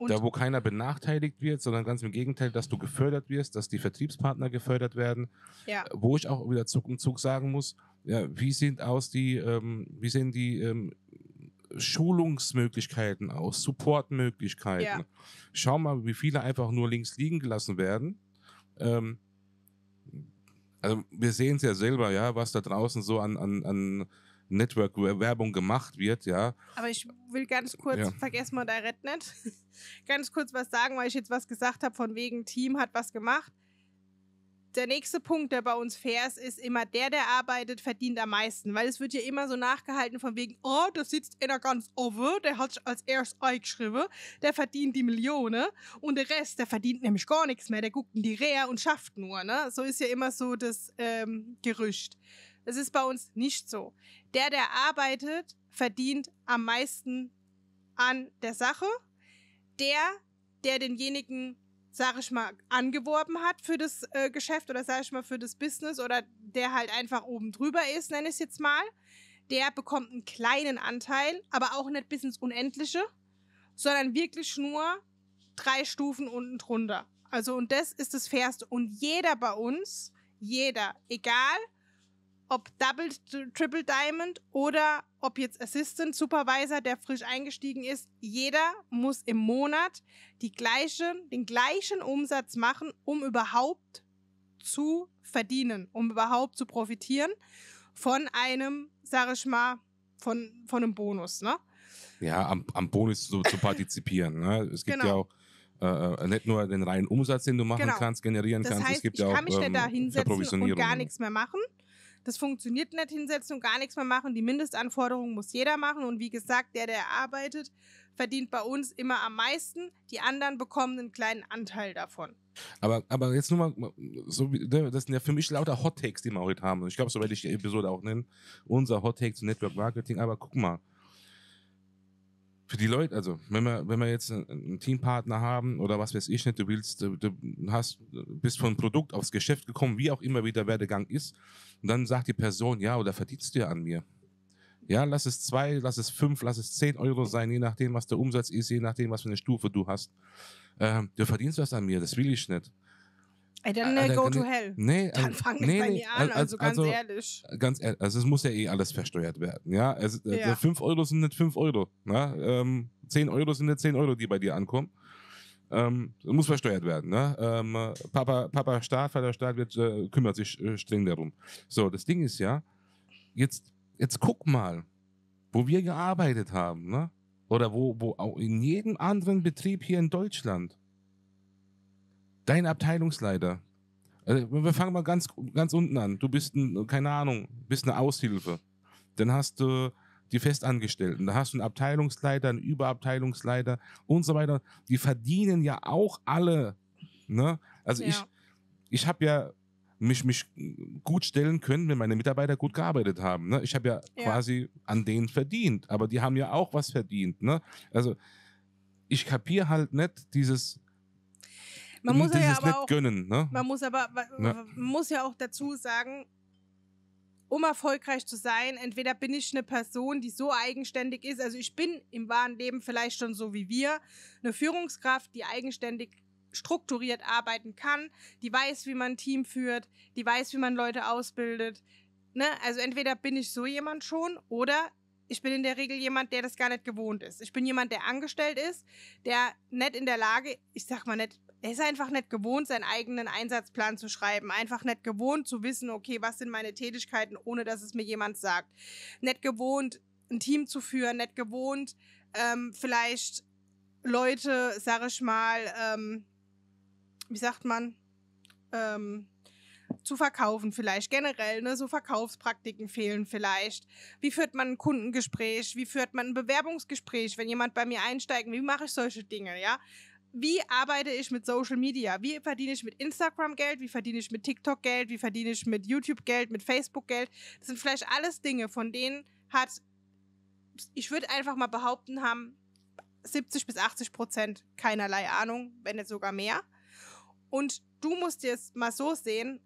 und da, wo keiner benachteiligt wird, sondern ganz im Gegenteil, dass du gefördert wirst, dass die Vertriebspartner gefördert werden. Ja. Äh, wo ich auch wieder Zug um Zug sagen muss, ja, wie sind aus die, ähm, wie sehen die ähm, Schulungsmöglichkeiten aus, Supportmöglichkeiten. Ja. Schau mal, wie viele einfach nur links liegen gelassen werden. Ähm, also wir sehen es ja selber, ja, was da draußen so an, an, an Network-Werbung gemacht wird, ja. Aber ich will ganz kurz, ja. vergess mal da RedNet, ganz kurz was sagen, weil ich jetzt was gesagt habe, von wegen Team hat was gemacht. Der nächste Punkt, der bei uns fair ist, ist immer der, der arbeitet, verdient am meisten. Weil es wird ja immer so nachgehalten von wegen, oh, da sitzt einer ganz over, der hat als erstes eingeschrieben, der verdient die Millionen und der Rest, der verdient nämlich gar nichts mehr, der guckt in die Rehe und schafft nur. Ne? So ist ja immer so das ähm, Gerücht. Das ist bei uns nicht so der, der arbeitet, verdient am meisten an der Sache. Der, der denjenigen, sag ich mal, angeworben hat für das äh, Geschäft oder sag ich mal für das Business oder der halt einfach oben drüber ist, nenne ich es jetzt mal, der bekommt einen kleinen Anteil, aber auch nicht bis ins Unendliche, sondern wirklich nur drei Stufen unten drunter. Also und das ist das Fairste. Und jeder bei uns, jeder, egal ob Double, Triple Diamond oder ob jetzt Assistant Supervisor, der frisch eingestiegen ist, jeder muss im Monat die gleichen, den gleichen Umsatz machen, um überhaupt zu verdienen, um überhaupt zu profitieren von einem, sag ich mal, von, von einem Bonus, ne? Ja, am, am Bonus so, zu partizipieren. Ne? Es gibt genau. ja auch äh, äh nicht nur den reinen Umsatz, den du machen genau. kannst, generieren das kannst. Heißt, es gibt ich ja kann auch, mich ähm, da hinsetzen und gar nichts mehr machen, das funktioniert nicht hinsetzen und gar nichts mehr machen. Die Mindestanforderungen muss jeder machen. Und wie gesagt, der, der arbeitet, verdient bei uns immer am meisten. Die anderen bekommen einen kleinen Anteil davon. Aber, aber jetzt nur mal, so, ne, das sind ja für mich lauter Hot Takes, die wir heute haben. Ich glaube, so werde ich die Episode auch nennen. Unser Hot Take zu Network Marketing. Aber guck mal, für die Leute, also wenn wir, wenn wir jetzt einen Teampartner haben oder was weiß ich nicht, du willst, du, hast, bist von Produkt aufs Geschäft gekommen, wie auch immer wieder Werdegang ist, und dann sagt die Person, ja, oder verdienst du ja an mir. Ja, lass es zwei, lass es fünf, lass es zehn Euro sein, je nachdem, was der Umsatz ist, je nachdem, was für eine Stufe du hast. Ähm, du verdienst was an mir, das will ich nicht. Ah, äh, dann go to hell. Nee, dann ähm, also, fang nicht nee, bei mir an, also, also, ganz ehrlich. Ganz ehrlich, also es muss ja eh alles versteuert werden. Ja, also, ja. Euro sind nicht 5 Euro. Ne? Ähm, Euro sind nicht 10 Euro, die bei dir ankommen. Ähm, muss versteuert werden. Ne? Ähm, Papa, Papa Staat, Vater Staat wird, äh, kümmert sich äh, streng darum. So, das Ding ist ja, jetzt, jetzt guck mal, wo wir gearbeitet haben, ne? oder wo, wo auch in jedem anderen Betrieb hier in Deutschland, Dein Abteilungsleiter. Also wir fangen mal ganz, ganz unten an. Du bist, ein, keine Ahnung, bist eine Aushilfe. Dann hast du die Festangestellten, da hast du einen Abteilungsleiter, einen Überabteilungsleiter und so weiter. Die verdienen ja auch alle. Ne? Also ja. ich, ich habe ja mich, mich gut stellen können, wenn meine Mitarbeiter gut gearbeitet haben. Ne? Ich habe ja, ja, quasi an denen verdient, aber die haben ja auch was verdient. Ne? Also ich kapiere halt nicht dieses, man muss ja aber auch, gönnen. Ne? Man muss aber man muss ja auch dazu sagen, um erfolgreich zu sein, entweder bin ich eine Person, die so eigenständig ist, also ich bin im wahren Leben vielleicht schon so wie wir, eine Führungskraft, die eigenständig strukturiert arbeiten kann, die weiß, wie man ein Team führt, die weiß, wie man Leute ausbildet. Ne? Also entweder bin ich so jemand schon oder ich bin in der Regel jemand, der das gar nicht gewohnt ist. Ich bin jemand, der angestellt ist, der nicht in der Lage, ich sag mal nicht er ist einfach nicht gewohnt, seinen eigenen Einsatzplan zu schreiben. Einfach nicht gewohnt zu wissen, okay, was sind meine Tätigkeiten, ohne dass es mir jemand sagt. Nicht gewohnt, ein Team zu führen, nicht gewohnt, ähm, vielleicht Leute, sag ich mal, ähm, wie sagt man, ähm, zu verkaufen vielleicht generell, ne, so Verkaufspraktiken fehlen vielleicht. Wie führt man ein Kundengespräch? Wie führt man ein Bewerbungsgespräch, wenn jemand bei mir einsteigt? Wie mache ich solche Dinge, ja? wie arbeite ich mit Social Media? Wie verdiene ich mit Instagram Geld? Wie verdiene ich mit TikTok Geld? Wie verdiene ich mit YouTube Geld? Mit Facebook Geld? Das sind vielleicht alles Dinge, von denen hat, ich würde einfach mal behaupten, haben 70 bis 80 Prozent keinerlei Ahnung, wenn nicht sogar mehr. Und du musst jetzt mal so sehen,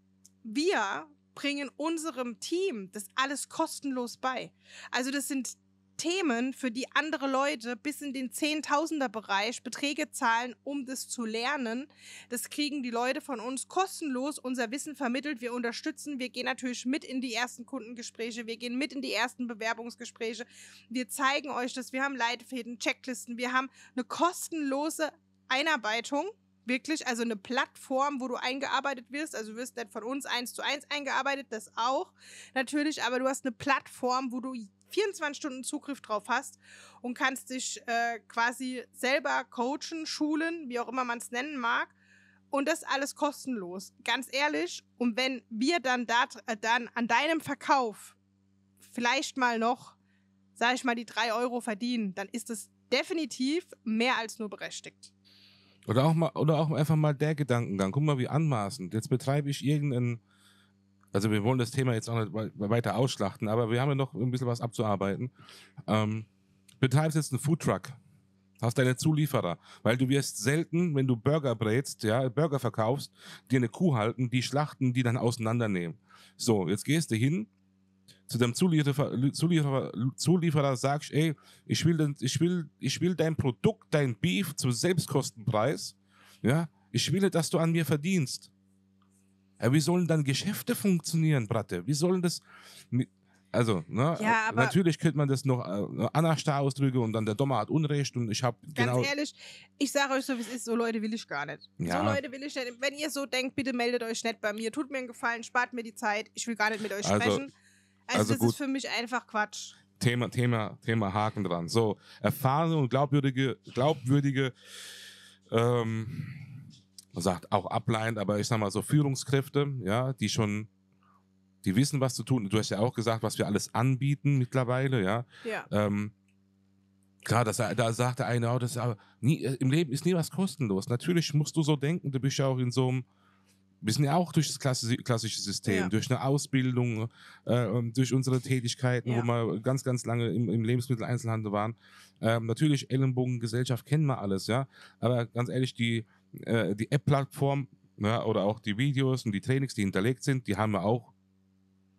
wir bringen unserem Team das alles kostenlos bei. Also das sind Themen, für die andere Leute bis in den Zehntausender-Bereich Beträge zahlen, um das zu lernen. Das kriegen die Leute von uns kostenlos, unser Wissen vermittelt, wir unterstützen, wir gehen natürlich mit in die ersten Kundengespräche, wir gehen mit in die ersten Bewerbungsgespräche, wir zeigen euch das, wir haben Leitfäden, Checklisten, wir haben eine kostenlose Einarbeitung wirklich, also eine Plattform, wo du eingearbeitet wirst. Also du wirst nicht von uns eins zu eins eingearbeitet, das auch natürlich, aber du hast eine Plattform, wo du 24 Stunden Zugriff drauf hast und kannst dich äh, quasi selber coachen, schulen, wie auch immer man es nennen mag. Und das alles kostenlos. Ganz ehrlich. Und wenn wir dann, da, äh, dann an deinem Verkauf vielleicht mal noch, sag ich mal, die drei Euro verdienen, dann ist das definitiv mehr als nur berechtigt. Oder auch, mal, oder auch einfach mal der Gedankengang. Guck mal, wie anmaßend. Jetzt betreibe ich irgendeinen also wir wollen das Thema jetzt auch nicht weiter ausschlachten, aber wir haben ja noch ein bisschen was abzuarbeiten. Ähm, betreibst jetzt einen Foodtruck, hast deine Zulieferer, weil du wirst selten, wenn du Burger brätst, ja, Burger verkaufst, dir eine Kuh halten, die schlachten, die dann auseinandernehmen. So, jetzt gehst du hin, zu deinem Zulieferer, Zulieferer, Zulieferer sagst, ey, ich will, ich, will, ich will dein Produkt, dein Beef zum Selbstkostenpreis, ja, ich will, dass du an mir verdienst. Äh, wie sollen dann Geschäfte funktionieren, Bratte? Wie sollen das. also, ne, ja, äh, natürlich könnte man das noch äh, anarchster ausdrücken und dann der Dommer hat Unrecht und ich habe genau. Ganz ehrlich, ich sage euch so, wie es ist, so Leute will ich gar nicht. Ja. So Leute will ich nicht. Wenn ihr so denkt, bitte meldet euch nicht bei mir. Tut mir einen Gefallen, spart mir die Zeit. Ich will gar nicht mit euch also, sprechen. Also, also das gut. ist für mich einfach Quatsch. Thema, Thema, Thema Haken dran. So, erfahrene und glaubwürdige, glaubwürdige ähm, sagt auch ableint, aber ich sag mal so Führungskräfte, ja, die schon, die wissen, was zu tun. Du hast ja auch gesagt, was wir alles anbieten mittlerweile, ja. ja. Ähm, klar, das, da sagt der eine auch, oh, das aber nie, äh, im Leben ist nie was kostenlos. Natürlich musst du so denken, du bist ja auch in so einem wir sind ja auch durch das klassische System, ja. durch eine Ausbildung, äh, durch unsere Tätigkeiten, ja. wo wir ganz, ganz lange im, im Lebensmitteleinzelhandel waren. Ähm, natürlich, Ellenbogengesellschaft kennen wir alles, ja. Aber ganz ehrlich, die äh, die App-Plattform ja, ne, oder auch die Videos und die Trainings, die hinterlegt sind, die haben wir auch,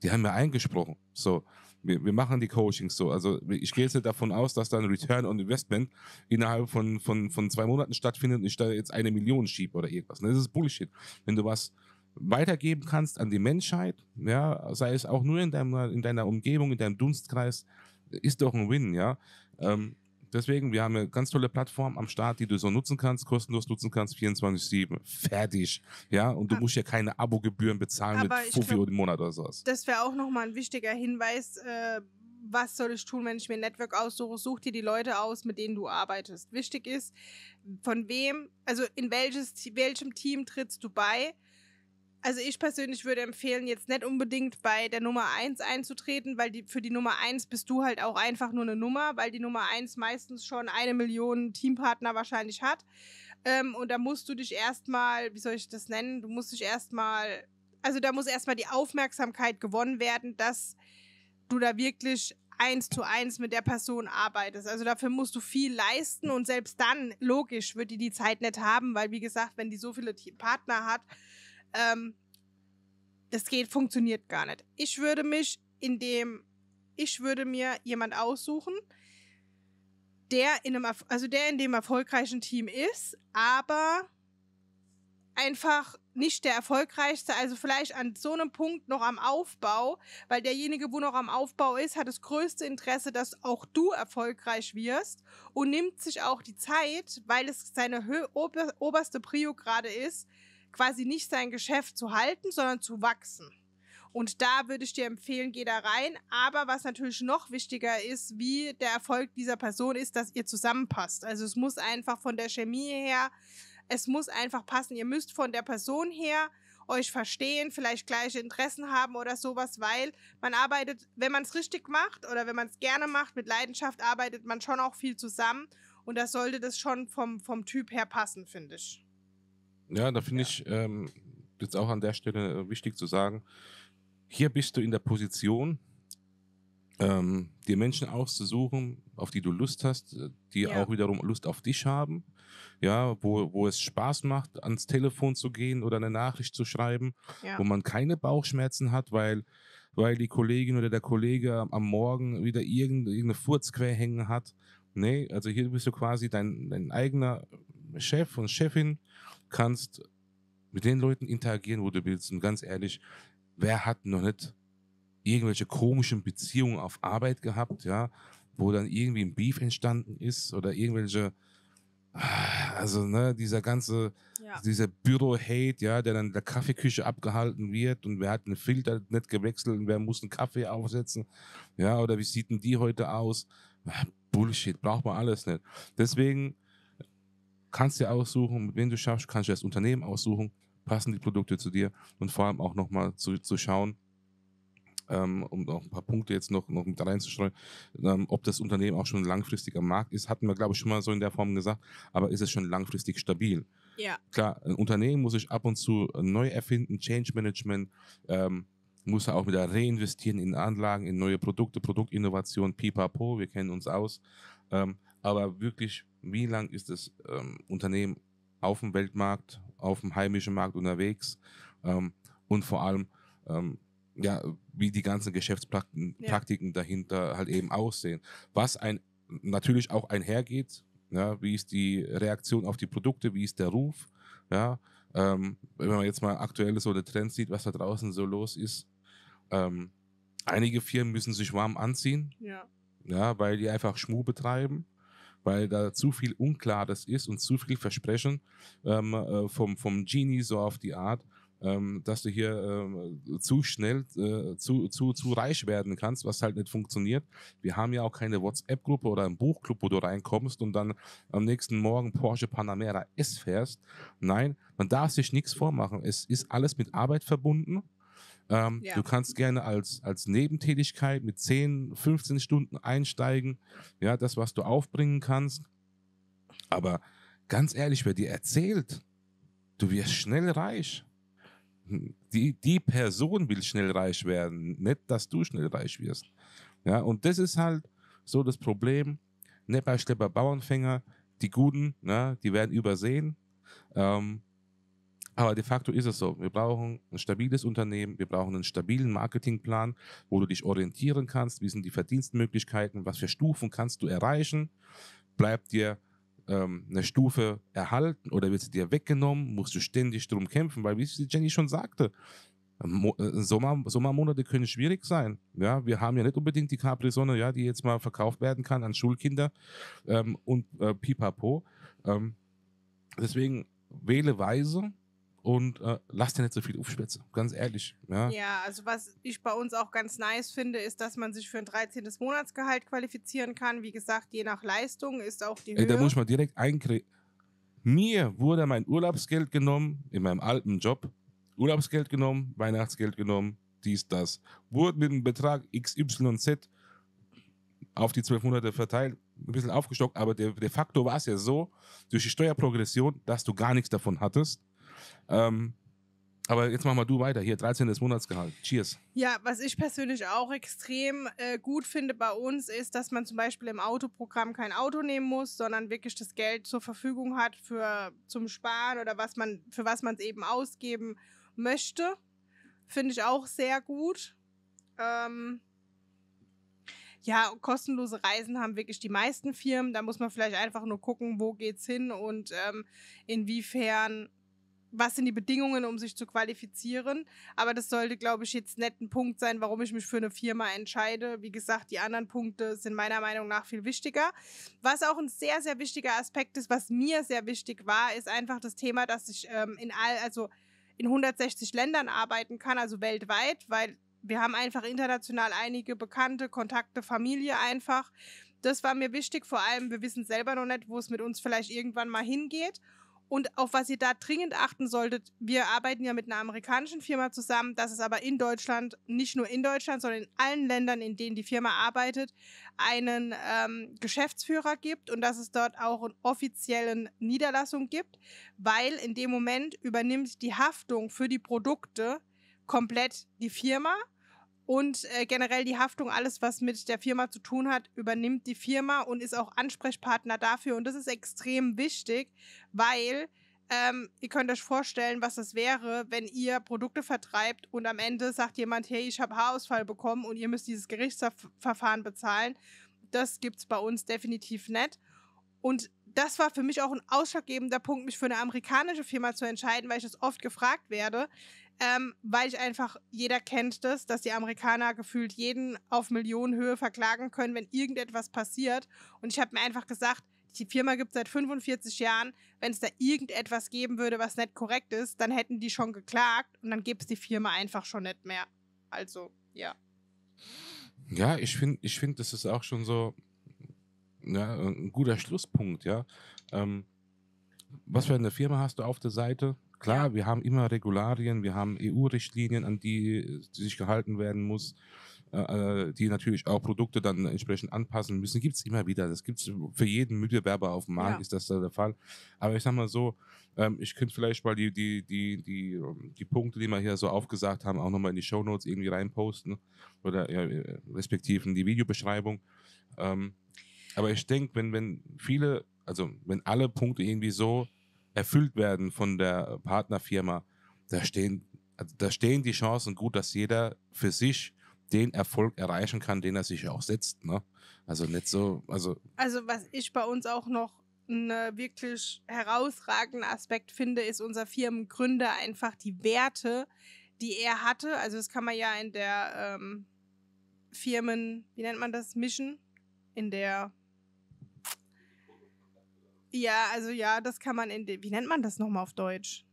die haben wir eingesprochen. So, wir, wir machen die Coachings so. Also ich gehe jetzt davon aus, dass da ein Return on Investment innerhalb von, von, von zwei Monaten stattfindet und ich da jetzt eine Million schiebe oder irgendwas. Ne? Das ist Bullshit. Wenn du was weitergeben kannst an die Menschheit, ja, sei es auch nur in, deiner in deiner Umgebung, in deinem Dunstkreis, ist doch ein Win, ja. Ähm, Deswegen, wir haben eine ganz tolle Plattform am Start, die du so nutzen kannst, kostenlos nutzen kannst, 24-7. Fertig. Ja, und du aber ah. musst ja keine Abogebühren bezahlen mit 5 glaub, im Monat oder sowas. Das wäre auch nochmal ein wichtiger Hinweis. Äh, was soll ich tun, wenn ich mir ein Network aussuche? Such dir die Leute aus, mit denen du arbeitest. Wichtig ist, von wem, also in welches, welchem Team trittst du bei? Also ich persönlich würde empfehlen, jetzt nicht unbedingt bei der Nummer 1 einzutreten, weil die, für die Nummer 1 bist du halt auch einfach nur eine Nummer, weil die Nummer 1 meistens schon eine Million Teampartner wahrscheinlich hat. Ähm, und da musst du dich erstmal, wie soll ich das nennen, du musst dich erstmal, also da muss erstmal die Aufmerksamkeit gewonnen werden, dass du da wirklich eins zu eins mit der Person arbeitest. Also dafür musst du viel leisten und selbst dann, logisch, wird die die Zeit nicht haben, weil wie gesagt, wenn die so viele Partner hat, ähm, das geht, funktioniert gar nicht. Ich würde mich in dem, ich würde mir jemand aussuchen, der in einem, also der in dem erfolgreichen Team ist, aber einfach nicht der erfolgreichste, also vielleicht an so einem Punkt noch am Aufbau, weil derjenige, wo noch am Aufbau ist, hat das größte Interesse, dass auch du erfolgreich wirst und nimmt sich auch die Zeit, weil es seine oberste Prio gerade ist, quasi nicht sein Geschäft zu halten, sondern zu wachsen. Und da würde ich dir empfehlen, geh da rein. Aber was natürlich noch wichtiger ist, wie der Erfolg dieser Person ist, dass ihr zusammenpasst. Also es muss einfach von der Chemie her, es muss einfach passen. Ihr müsst von der Person her euch verstehen, vielleicht gleiche Interessen haben oder sowas, weil man arbeitet, wenn man es richtig macht oder wenn man es gerne macht, mit Leidenschaft arbeitet man schon auch viel zusammen. Und das sollte das schon vom, vom Typ her passen, finde ich. Ja, da finde ja. ich ähm, jetzt auch an der Stelle äh, wichtig zu sagen, hier bist du in der Position, ähm, dir Menschen auszusuchen, auf die du Lust hast, äh, die ja. auch wiederum Lust auf dich haben, ja, wo, wo es Spaß macht, ans Telefon zu gehen oder eine Nachricht zu schreiben, ja. wo man keine Bauchschmerzen hat, weil, weil die Kollegin oder der Kollege am Morgen wieder irgendeine Furz hängen hat. Nee, also hier bist du quasi dein, dein eigener Chef und Chefin kannst mit den Leuten interagieren, wo du willst. Und ganz ehrlich, wer hat noch nicht irgendwelche komischen Beziehungen auf Arbeit gehabt, ja, wo dann irgendwie ein Beef entstanden ist oder irgendwelche, ah, also ne, dieser ganze, ja. dieser Büro-Hate, ja, der dann in der Kaffeeküche abgehalten wird und wer hat einen Filter nicht gewechselt und wer muss einen Kaffee aufsetzen, ja, oder wie sieht denn die heute aus? Ah, Bullshit, braucht man alles nicht. Deswegen kannst dir aussuchen, mit wem du schaffst, kannst dir das Unternehmen aussuchen, passen die Produkte zu dir und vor allem auch nochmal zu, zu schauen, ähm, um noch ein paar Punkte jetzt noch, noch mit reinzustreuen, ähm, ob das Unternehmen auch schon langfristig am Markt ist, hatten wir, glaube ich, schon mal so in der Form gesagt, aber ist es schon langfristig stabil? Ja. Klar, ein Unternehmen muss sich ab und zu neu erfinden, Change Management, ähm, muss er auch wieder reinvestieren in Anlagen, in neue Produkte, Produktinnovation, pipapo, wir kennen uns aus. Ähm, aber wirklich wie lang ist das ähm, Unternehmen auf dem Weltmarkt, auf dem heimischen Markt unterwegs ähm, und vor allem, ähm, ja, wie die ganzen Geschäftspraktiken ja. dahinter halt eben aussehen. Was ein, natürlich auch einhergeht, ja, wie ist die Reaktion auf die Produkte, wie ist der Ruf, ja, ähm, wenn man jetzt mal aktuell so den Trend sieht, was da draußen so los ist, ähm, einige Firmen müssen sich warm anziehen, ja. ja, weil die einfach Schmu betreiben weil da zu viel Unklares ist und zu viel Versprechen ähm, äh, vom, vom Genie so auf die Art, ähm, dass du hier äh, zu schnell äh, zu, zu, zu reich werden kannst, was halt nicht funktioniert. Wir haben ja auch keine WhatsApp-Gruppe oder einen Buchclub, wo du reinkommst und dann am nächsten Morgen Porsche Panamera S fährst. Nein, man darf sich nichts vormachen. Es ist alles mit Arbeit verbunden ähm, ja. Du kannst gerne als, als Nebentätigkeit mit 10, 15 Stunden einsteigen. Ja, das, was du aufbringen kannst. Aber ganz ehrlich, wer dir erzählt, du wirst schnell reich. Die, die Person will schnell reich werden, nicht, dass du schnell reich wirst. Ja, und das ist halt so das Problem. Nepper, Schlepper, Bauernfänger, die Guten, ja, ne, die werden übersehen. Ähm, aber de facto ist es so. Wir brauchen ein stabiles Unternehmen, wir brauchen einen stabilen Marketingplan, wo du dich orientieren kannst, wie sind die Verdienstmöglichkeiten, was für Stufen kannst du erreichen. Bleibt dir ähm, eine Stufe erhalten oder wird sie dir weggenommen, musst du ständig drum kämpfen, weil wie Jenny schon sagte, äh, Sommer, Sommermonate können schwierig sein. Ja, wir haben ja nicht unbedingt die Capri-Sonne, ja, die jetzt mal verkauft werden kann an Schulkinder ähm, und äh, pipapo. Ähm, deswegen wähle weise, und äh, lass dir nicht so viel aufschwätzen, ganz ehrlich. Ja. ja, also was ich bei uns auch ganz nice finde, ist, dass man sich für ein 13. Monatsgehalt qualifizieren kann. Wie gesagt, je nach Leistung ist auch die Ey, Höhe. Da muss ich mal direkt einkriegen. Mir wurde mein Urlaubsgeld genommen, in meinem alten Job, Urlaubsgeld genommen, Weihnachtsgeld genommen, dies, das. Wurde mit dem Betrag XYZ auf die zwölf Monate verteilt, ein bisschen aufgestockt, aber de, de facto war es ja so, durch die Steuerprogression, dass du gar nichts davon hattest ähm, aber jetzt machen wir du weiter. Hier, 13. Monatsgehalt. Cheers. Ja, was ich persönlich auch extrem äh, gut finde bei uns ist, dass man zum Beispiel im Autoprogramm kein Auto nehmen muss, sondern wirklich das Geld zur Verfügung hat für zum Sparen oder was man, für was man es eben ausgeben möchte. Finde ich auch sehr gut. Ähm, ja, kostenlose Reisen haben wirklich die meisten Firmen. Da muss man vielleicht einfach nur gucken, wo geht's hin und ähm, inwiefern was sind die Bedingungen, um sich zu qualifizieren. Aber das sollte, glaube ich, jetzt nicht ein Punkt sein, warum ich mich für eine Firma entscheide. Wie gesagt, die anderen Punkte sind meiner Meinung nach viel wichtiger. Was auch ein sehr, sehr wichtiger Aspekt ist, was mir sehr wichtig war, ist einfach das Thema, dass ich ähm, in all, also in 160 Ländern arbeiten kann, also weltweit, weil wir haben einfach international einige Bekannte, Kontakte, Familie einfach. Das war mir wichtig, vor allem wir wissen selber noch nicht, wo es mit uns vielleicht irgendwann mal hingeht. Und auf was ihr da dringend achten solltet, wir arbeiten ja mit einer amerikanischen Firma zusammen, dass es aber in Deutschland, nicht nur in Deutschland, sondern in allen Ländern, in denen die Firma arbeitet, einen ähm, Geschäftsführer gibt und dass es dort auch eine offizielle Niederlassung gibt, weil in dem Moment übernimmt die Haftung für die Produkte komplett die Firma und äh, generell die Haftung, alles, was mit der Firma zu tun hat, übernimmt die Firma und ist auch Ansprechpartner dafür. Und das ist extrem wichtig, weil ähm, ihr könnt euch vorstellen, was das wäre, wenn ihr Produkte vertreibt und am Ende sagt jemand, hey, ich habe Haarausfall bekommen und ihr müsst dieses Gerichtsverfahren bezahlen. Das gibt es bei uns definitiv nicht. Und das war für mich auch ein ausschlaggebender Punkt, mich für eine amerikanische Firma zu entscheiden, weil ich das oft gefragt werde. Ähm, weil ich einfach, jeder kennt das, dass die Amerikaner gefühlt jeden auf Millionenhöhe verklagen können, wenn irgendetwas passiert. Und ich habe mir einfach gesagt, die Firma gibt es seit 45 Jahren. Wenn es da irgendetwas geben würde, was nicht korrekt ist, dann hätten die schon geklagt und dann gibt es die Firma einfach schon nicht mehr. Also, ja. Ja, ich finde, ich find, das ist auch schon so ja, ein guter Schlusspunkt, ja. Ähm, was für eine Firma hast du auf der Seite? Klar, wir haben immer Regularien, wir haben EU-Richtlinien, an die, die, sich gehalten werden muss, äh, äh, die natürlich auch Produkte dann entsprechend anpassen müssen. Gibt es immer wieder. Das gibt es für jeden Mitbewerber auf dem Markt, ja. ist das da der Fall. Aber ich sag mal so, ähm, ich könnte vielleicht mal die, die, die, die, ähm, die Punkte, die wir hier so aufgesagt haben, auch nochmal in die Shownotes irgendwie reinposten oder ja, äh, respektive in die Videobeschreibung. Ähm, aber ich denke, wenn, wenn viele, also wenn alle Punkte irgendwie so erfüllt werden von der Partnerfirma, da stehen, also da stehen die Chancen gut, dass jeder für sich den Erfolg erreichen kann, den er sich auch setzt. Ne? Also nicht so. Also, also was ich bei uns auch noch einen wirklich herausragenden Aspekt finde, ist unser Firmengründer einfach die Werte, die er hatte. Also das kann man ja in der ähm, Firmen, wie nennt man das, Mission, in der ja, also ja, das kann man in den, wie nennt man das nochmal auf Deutsch?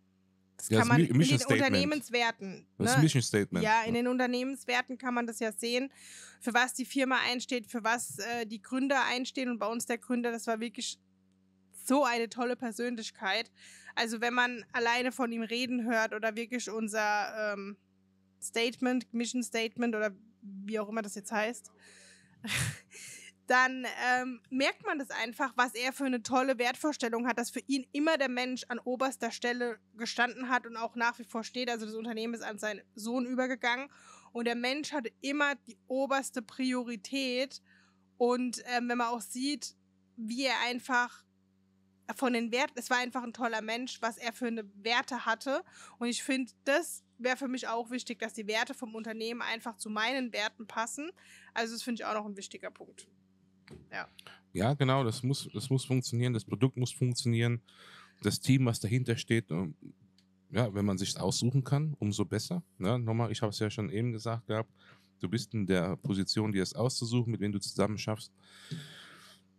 Das ja, kann das man in den Statement. Unternehmenswerten. Ne? Das Mission Statement. Ja, in den Unternehmenswerten kann man das ja sehen, für was die Firma einsteht, für was äh, die Gründer einstehen. Und bei uns der Gründer, das war wirklich so eine tolle Persönlichkeit. Also wenn man alleine von ihm reden hört oder wirklich unser ähm, Statement, Mission Statement oder wie auch immer das jetzt heißt, dann ähm, merkt man das einfach, was er für eine tolle Wertvorstellung hat, dass für ihn immer der Mensch an oberster Stelle gestanden hat und auch nach wie vor steht. Also das Unternehmen ist an seinen Sohn übergegangen und der Mensch hatte immer die oberste Priorität. Und ähm, wenn man auch sieht, wie er einfach von den Werten, es war einfach ein toller Mensch, was er für eine Werte hatte. Und ich finde, das wäre für mich auch wichtig, dass die Werte vom Unternehmen einfach zu meinen Werten passen. Also das finde ich auch noch ein wichtiger Punkt. Ja. Ja, genau, das muss, das muss funktionieren, das Produkt muss funktionieren, das Team, was dahinter steht, ne, ja, wenn man sich aussuchen kann, umso besser. Ja, ne. nochmal, ich habe es ja schon eben gesagt gehabt, du bist in der Position, dir es auszusuchen, mit wem du zusammen schaffst.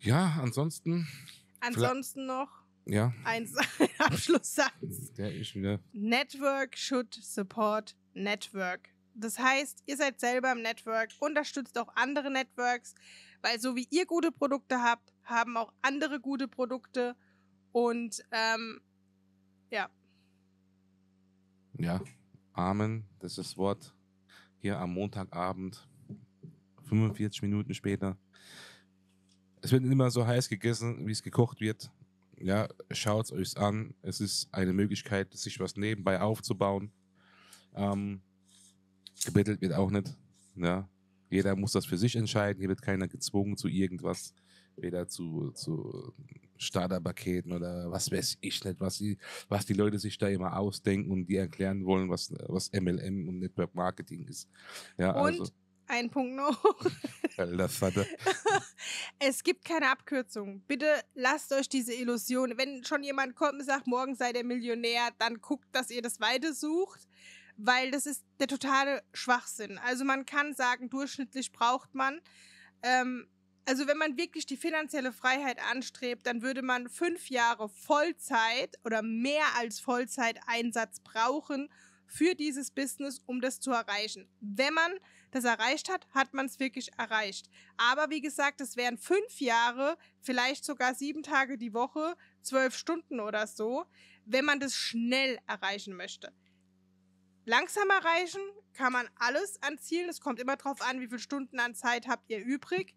Ja, ansonsten. Ansonsten noch. Ja. Ein Abschlusssatz. Der ist wieder. Network should support network. Das heißt, ihr seid selber im Network, unterstützt auch andere Networks, weil so wie ihr gute Produkte habt, haben auch andere gute Produkte. Und ähm, ja. Ja, Amen, das ist das Wort. Hier am Montagabend, 45 Minuten später. Es wird immer so heiß gegessen, wie es gekocht wird. Ja, schaut es euch an. Es ist eine Möglichkeit, sich was nebenbei aufzubauen. Ähm, gebettelt wird auch nicht. Ja, jeder muss das für sich entscheiden. Hier wird keiner gezwungen zu irgendwas, weder zu, zu Starterpaketen oder was weiß ich nicht, was die, was die Leute sich da immer ausdenken und die erklären wollen, was, was MLM und Network Marketing ist. Ja, und also. ein Punkt noch. es gibt keine Abkürzung. Bitte lasst euch diese Illusion. Wenn schon jemand kommt und sagt, morgen seid ihr Millionär, dann guckt, dass ihr das weiter sucht weil das ist der totale Schwachsinn. Also man kann sagen, durchschnittlich braucht man. Ähm, also wenn man wirklich die finanzielle Freiheit anstrebt, dann würde man fünf Jahre Vollzeit oder mehr als Vollzeiteinsatz brauchen für dieses Business, um das zu erreichen. Wenn man das erreicht hat, hat man es wirklich erreicht. Aber wie gesagt, es wären fünf Jahre, vielleicht sogar sieben Tage die Woche, zwölf Stunden oder so, wenn man das schnell erreichen möchte langsam erreichen kann man alles an Zielen. Es kommt immer darauf an, wie viele Stunden an Zeit habt ihr übrig.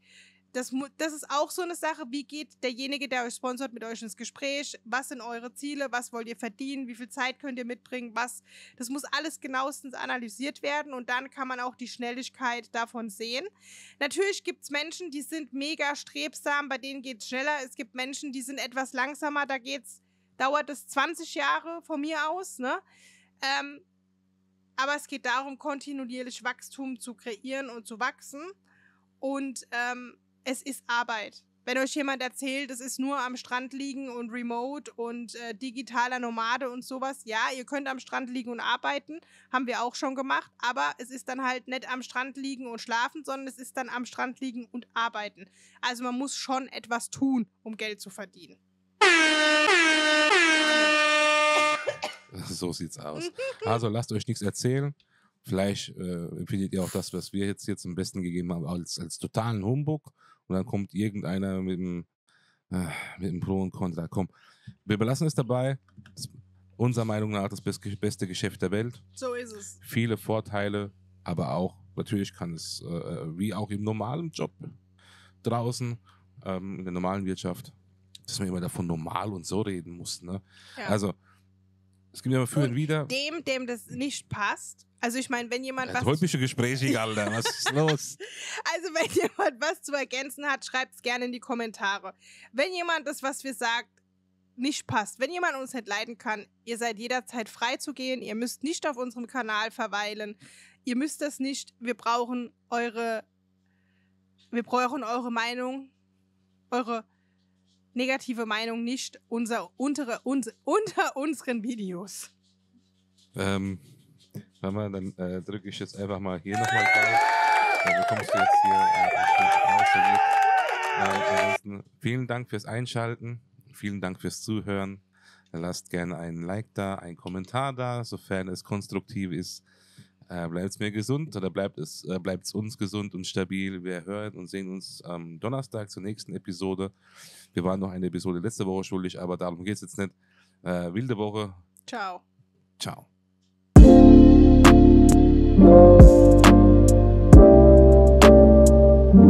Das, das ist auch so eine Sache, wie geht derjenige, der euch sponsert, mit euch ins Gespräch? Was sind eure Ziele? Was wollt ihr verdienen? Wie viel Zeit könnt ihr mitbringen? Was? Das muss alles genauestens analysiert werden und dann kann man auch die Schnelligkeit davon sehen. Natürlich gibt es Menschen, die sind mega strebsam, bei denen geht es schneller. Es gibt Menschen, die sind etwas langsamer, da geht's, dauert es 20 Jahre von mir aus, ne? Ähm, aber es geht darum, kontinuierlich Wachstum zu kreieren und zu wachsen. Und ähm, es ist Arbeit. Wenn euch jemand erzählt, es ist nur am Strand liegen und remote und äh, digitaler Nomade und sowas, ja, ihr könnt am Strand liegen und arbeiten, haben wir auch schon gemacht, aber es ist dann halt nicht am Strand liegen und schlafen, sondern es ist dann am Strand liegen und arbeiten. Also man muss schon etwas tun, um Geld zu verdienen. so sieht's aus. Also lasst euch nichts erzählen. Vielleicht äh, empfindet ihr auch das, was wir jetzt hier zum Besten gegeben haben, als, als totalen Humbug. Und dann kommt irgendeiner mit dem, äh, mit dem Pro und Contra. Komm, wir belassen es dabei. Das, unserer Meinung nach das beste Geschäft der Welt. So ist es. Viele Vorteile, aber auch, natürlich kann es, äh, wie auch im normalen Job draußen, ähm, in der normalen Wirtschaft, dass man immer davon normal und so reden muss. Ne? Ja. Also, es gibt ja für und wieder. Dem, dem das nicht passt. Also ich meine, wenn jemand das was. Rhythmische Gespräche, Alter, was ist los? Also wenn jemand was zu ergänzen hat, schreibt es gerne in die Kommentare. Wenn jemand das, was wir sagen, nicht passt, wenn jemand uns nicht leiden kann, ihr seid jederzeit frei zu gehen. Ihr müsst nicht auf unserem Kanal verweilen. Ihr müsst das nicht. Wir brauchen eure, wir brauchen eure Meinung, eure negative Meinung nicht unser, untere, uns, unter unseren Videos. Ähm, wenn man, dann äh, drücke ich jetzt einfach mal hier nochmal drauf. Dann bekommst du jetzt hier äh, ein Bild. Äh, vielen Dank fürs Einschalten. Vielen Dank fürs Zuhören. Lasst gerne einen Like da, einen Kommentar da, sofern es konstruktiv ist. Äh, bleibt es mir gesund oder bleibt es äh, bleibt's uns gesund und stabil. Wir hören und sehen uns am Donnerstag zur nächsten Episode. Wir waren noch eine Episode letzte Woche schuldig, aber darum geht es jetzt nicht. Äh, wilde Woche. Ciao. Ciao.